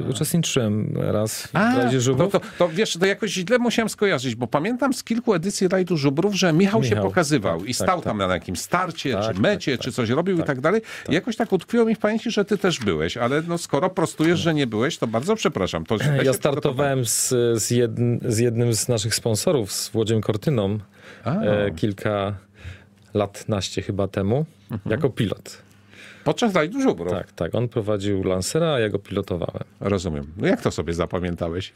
e, uczestniczyłem raz w A, rajdzie żubrów. To, to, to, wiesz, to jakoś źle musiałem skojarzyć, bo pamiętam z kilku edycji rajdu żubrów, że Michał, Michał. się pokazywał tak, i tak, stał tak, tam tak. na jakimś starcie, czy tak, mecie, tak. czy coś robił i tak dalej. I jakoś tak utkwiło mi w pamięci, że ty też byłeś, ale no skoro prostujesz, że nie byłeś, to bardzo przepraszam. To ja startowałem z, z, jednym, z jednym z naszych sponsorów, z Łodzią Kortyną e, kilka lat naście chyba temu mhm. jako pilot. Podczas rajdu żubro. Tak, tak. On prowadził Lancera, a ja go pilotowałem. Rozumiem. No jak to sobie zapamiętałeś?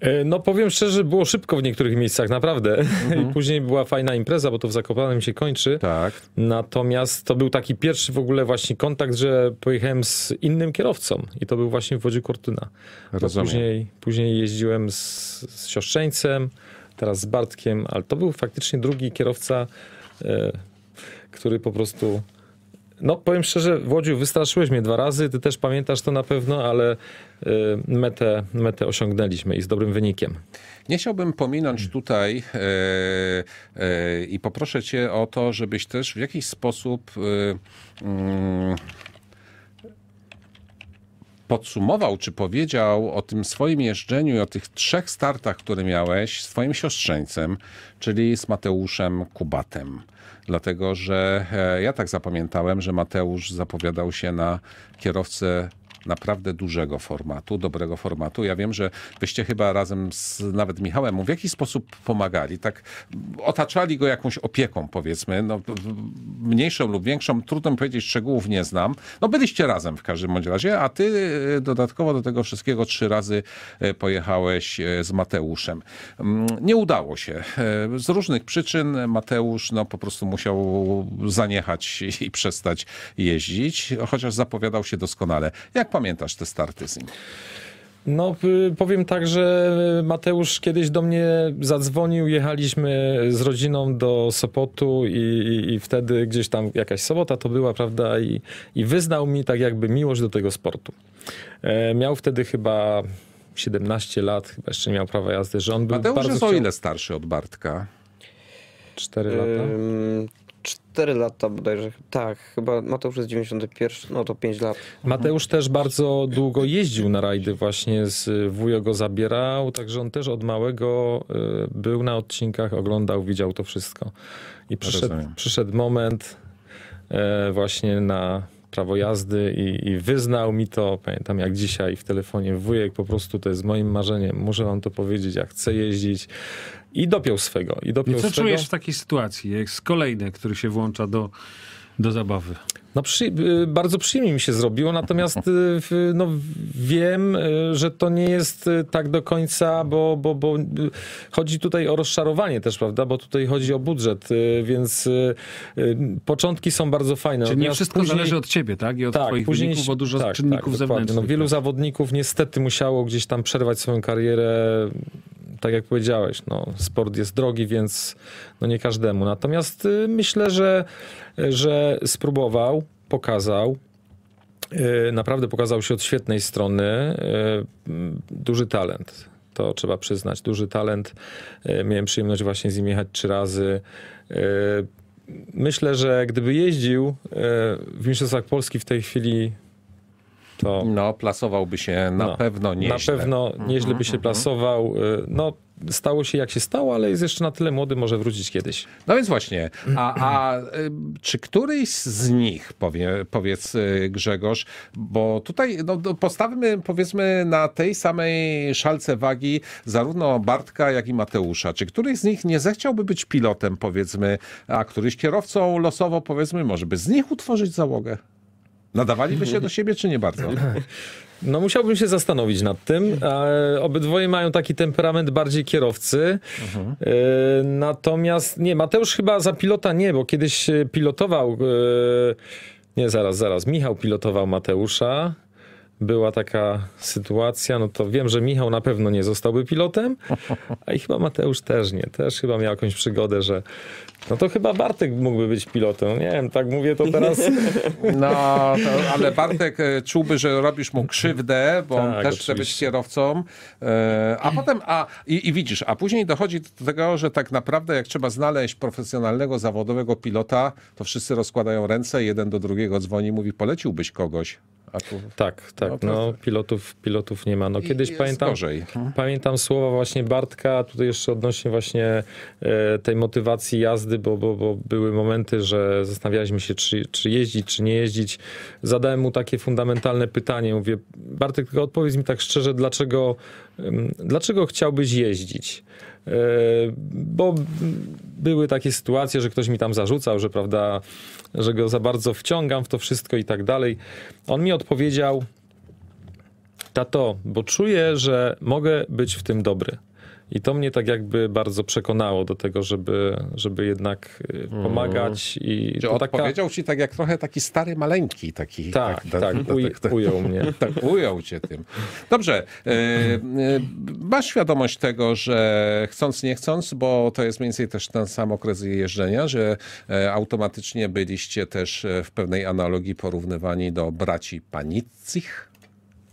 E, no powiem szczerze, było szybko w niektórych miejscach, naprawdę. Mhm. I później była fajna impreza, bo to w Zakopanem się kończy. Tak. Natomiast to był taki pierwszy w ogóle właśnie kontakt, że pojechałem z innym kierowcą i to był właśnie w Wodzie Kortyna. Rozumiem. później, później jeździłem z, z siostrzeńcem, teraz z Bartkiem, ale to był faktycznie drugi kierowca, e, który po prostu no, powiem szczerze, Włodziu, wystraszyłeś mnie dwa razy, ty też pamiętasz to na pewno, ale y, metę, metę osiągnęliśmy i z dobrym wynikiem. Nie chciałbym pominąć tutaj y, y, i poproszę cię o to, żebyś też w jakiś sposób mm, podsumował, czy powiedział o tym swoim jeżdżeniu i o tych trzech startach, które miałeś swoim siostrzeńcem, czyli z Mateuszem Kubatem. Dlatego, że e, ja tak zapamiętałem, że Mateusz zapowiadał się na kierowcę naprawdę dużego formatu, dobrego formatu. Ja wiem, że wyście chyba razem z nawet Michałem w jakiś sposób pomagali, tak otaczali go jakąś opieką powiedzmy, no, mniejszą lub większą, trudno mi powiedzieć, szczegółów nie znam. No byliście razem w każdym bądź razie, a ty e, dodatkowo do tego wszystkiego trzy razy e, pojechałeś e, z Mateuszem. Mm, nie udało się. Z różnych przyczyn Mateusz no, po prostu musiał zaniechać i przestać jeździć, chociaż zapowiadał się doskonale. Jak jak pamiętasz te starty z nim? No, powiem tak, że e, Mateusz kiedyś do mnie zadzwonił, jechaliśmy z rodziną do Sopotu i, i, i, wtedy gdzieś tam jakaś sobota to była, prawda, i, i wyznał mi tak jakby miłość do tego sportu. E, miał wtedy chyba 17 lat, chyba jeszcze nie miał prawa jazdy, że on był Mateusz bardzo... Mateusz jest o ile starszy od Bartka? 4 lata? Ym, 4 lata bodajże. Tak, chyba Mateusz jest 91, no to 5 lat. Mateusz też bardzo długo jeździł na rajdy właśnie, z wujo go zabierał, także on też od małego y, był na odcinkach, oglądał, widział to wszystko. I przyszedł, przyszedł moment e, właśnie na prawo jazdy i, i, wyznał mi to, pamiętam jak dzisiaj w telefonie wujek, po prostu to jest moim marzeniem, muszę wam to powiedzieć, ja chcę jeździć, i dopiął swego. I dopiął no co swego. czujesz w takiej sytuacji? Jak z kolejny, który się włącza do, do zabawy. No, przy, y, bardzo przyjemnie mi się zrobiło, natomiast y, no, wiem, y, że to nie jest tak do końca, bo, bo, bo chodzi tutaj o rozczarowanie też, prawda? Bo tutaj chodzi o budżet, więc początki są bardzo fajne. Czyli natomiast nie wszystko później, zależy od ciebie, tak? I od tak, twoich później, wyników, bo dużo tak, czynników tak, no, zewnętrznych. No, wielu tak. zawodników niestety musiało gdzieś tam przerwać swoją karierę tak jak powiedziałeś, no, sport jest drogi, więc no nie każdemu. Natomiast y, myślę, że, że spróbował, pokazał, y, naprawdę pokazał się od świetnej strony. Y, duży talent. To trzeba przyznać. Duży talent. Miałem przyjemność właśnie z nim jechać trzy razy. Myślę, że gdyby jeździł w Mistrzostwach Polski w tej chwili to... No, plasowałby się na no, pewno nieźle. Na pewno nieźle by się mhm, mhm. plasował. Y, no, stało się jak się stało, ale jest jeszcze na tyle młody, może wrócić kiedyś. No więc właśnie, a, a y, czy któryś z nich, powie, powiedz y, Grzegorz, bo tutaj no, no, postawmy powiedzmy na tej samej szalce wagi zarówno Bartka, jak i Mateusza. Czy któryś z nich nie zechciałby być pilotem powiedzmy, a któryś kierowcą losowo powiedzmy, może by z nich utworzyć załogę? Nadawaliby się do siebie, czy nie bardzo? No musiałbym się zastanowić nad tym. E, obydwoje mają taki temperament bardziej kierowcy. Mhm. natomiast nie, Mateusz chyba za pilota nie, bo kiedyś e, pilotował. nie, zaraz, zaraz. Michał pilotował Mateusza. Była taka sytuacja, no to wiem, że Michał na pewno nie zostałby pilotem, a i chyba Mateusz też nie. Też chyba miał jakąś przygodę, że no to chyba Bartek mógłby być pilotem. Nie wiem, tak mówię to teraz. No, to, ale Bartek e, czułby, że robisz mu krzywdę, bo tak, on też chce być kierowcą. E, a potem, a i, i, widzisz, a później dochodzi do tego, że tak naprawdę jak trzeba znaleźć profesjonalnego, zawodowego pilota, to wszyscy rozkładają ręce, jeden do drugiego dzwoni, mówi poleciłbyś kogoś. Aku... Tak, tak. No, no, pilotów, pilotów nie ma. No, kiedyś pamiętam, mhm. pamiętam słowa właśnie Bartka, tutaj jeszcze odnośnie właśnie e, tej motywacji jazdy, bo, bo, bo były momenty, że zastanawialiśmy się, czy, czy jeździć, czy nie jeździć. Zadałem mu takie fundamentalne pytanie. Mówię, Bartek, tylko odpowiedz mi tak szczerze, dlaczego, dlaczego chciałbyś jeździć? bo były takie sytuacje, że ktoś mi tam zarzucał, że prawda, że go za bardzo wciągam w to wszystko i tak dalej. On mi odpowiedział, tato, bo czuję, że mogę być w tym dobry. I to mnie tak jakby bardzo przekonało do tego, żeby, żeby jednak y, mhm. pomagać. I Czy odpowiedział taka... ci tak jak trochę taki stary, maleńki taki. Tak, tak, tak, tak, uj, tak, tak. ujął mnie. Tak, ujął cię tym. Dobrze, e, e, masz świadomość tego, że chcąc, nie chcąc, bo to jest mniej więcej też ten sam okres jeżdżenia, że e, automatycznie byliście też e, w pewnej analogii porównywani do braci Panicich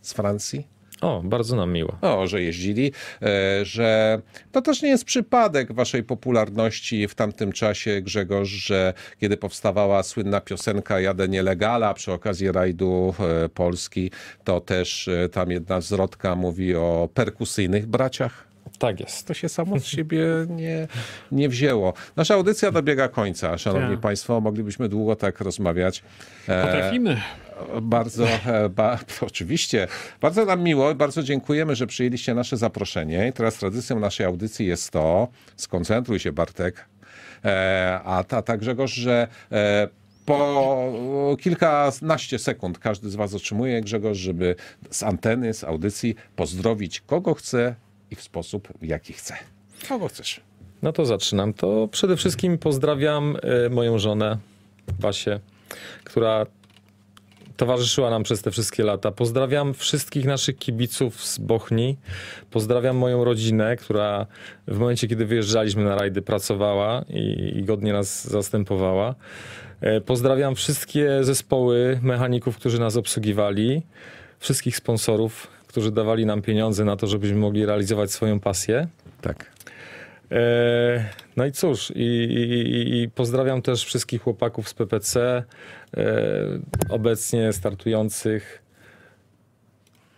z Francji? O, bardzo nam miło. O, że jeździli, e, że to też nie jest przypadek waszej popularności w tamtym czasie, Grzegorz, że kiedy powstawała słynna piosenka Jadę Nielegala przy okazji rajdu e, Polski, to też e, tam jedna zwrotka mówi o perkusyjnych braciach. Tak jest. To się samo z siebie nie, nie wzięło. Nasza audycja dobiega końca, szanowni tak. państwo. Moglibyśmy długo tak rozmawiać. Potrafimy. Bardzo, e, ba, oczywiście. Bardzo nam miło, bardzo dziękujemy, że przyjęliście nasze zaproszenie. I teraz tradycją naszej audycji jest to, skoncentruj się Bartek, e, a, ta, a Grzegorz, że e, po kilkanaście sekund każdy z Was otrzymuje, Grzegorz, żeby z anteny, z audycji pozdrowić kogo chce i w sposób, w jaki chce. Kogo chcesz? No to zaczynam. To przede wszystkim pozdrawiam moją żonę, Basię, która towarzyszyła nam przez te wszystkie lata. Pozdrawiam wszystkich naszych kibiców z Bochni. Pozdrawiam moją rodzinę, która w momencie, kiedy wyjeżdżaliśmy na rajdy, pracowała i, i godnie nas zastępowała. E, pozdrawiam wszystkie zespoły mechaników, którzy nas obsługiwali, wszystkich sponsorów, którzy dawali nam pieniądze na to, żebyśmy mogli realizować swoją pasję. Tak. E, no i cóż, i, i, i, pozdrawiam też wszystkich chłopaków z PPC, e, obecnie startujących.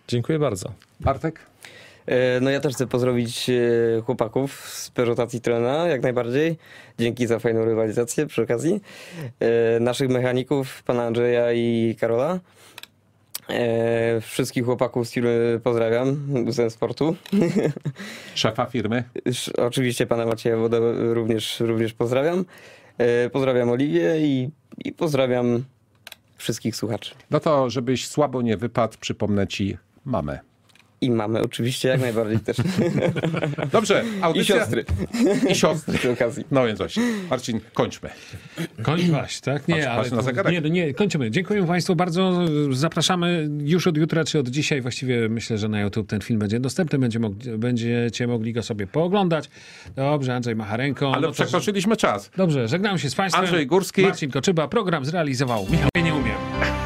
Dziękuję bardzo. Bartek? E, no ja też chcę pozdrowić chłopaków z Peżotacji Trena, jak najbardziej. Dzięki za fajną rywalizację przy okazji. Naszych mechaników, pana Andrzeja i Karola. E, wszystkich chłopaków z firmy pozdrawiam, ze sportu. Szefa firmy? Oczywiście pana Macieja Wodę również, również pozdrawiam. E, pozdrawiam Oliwie i, i pozdrawiam wszystkich słuchaczy. No to, żebyś słabo nie wypadł, przypomnę ci mamę. I mamy oczywiście jak najbardziej też. Dobrze, audycja. I siostry. I siostry. Przy okazji. No więc właśnie. Marcin, kończmy. Kończmy, tak? Nie, patrz, ale patrz na Nie, nie, kończymy. Dziękuję Państwu bardzo. Zapraszamy już od jutra, czy od dzisiaj. Właściwie myślę, że na YouTube ten film będzie dostępny. Będzie mog będziecie mogli go sobie pooglądać. Dobrze, Andrzej macha ręką. Ale no przekroczyliśmy czas. Dobrze, żegnam się z Państwem. Andrzej Górski. Marcin Koczyba. Program zrealizował Michał. Ja nie umiem.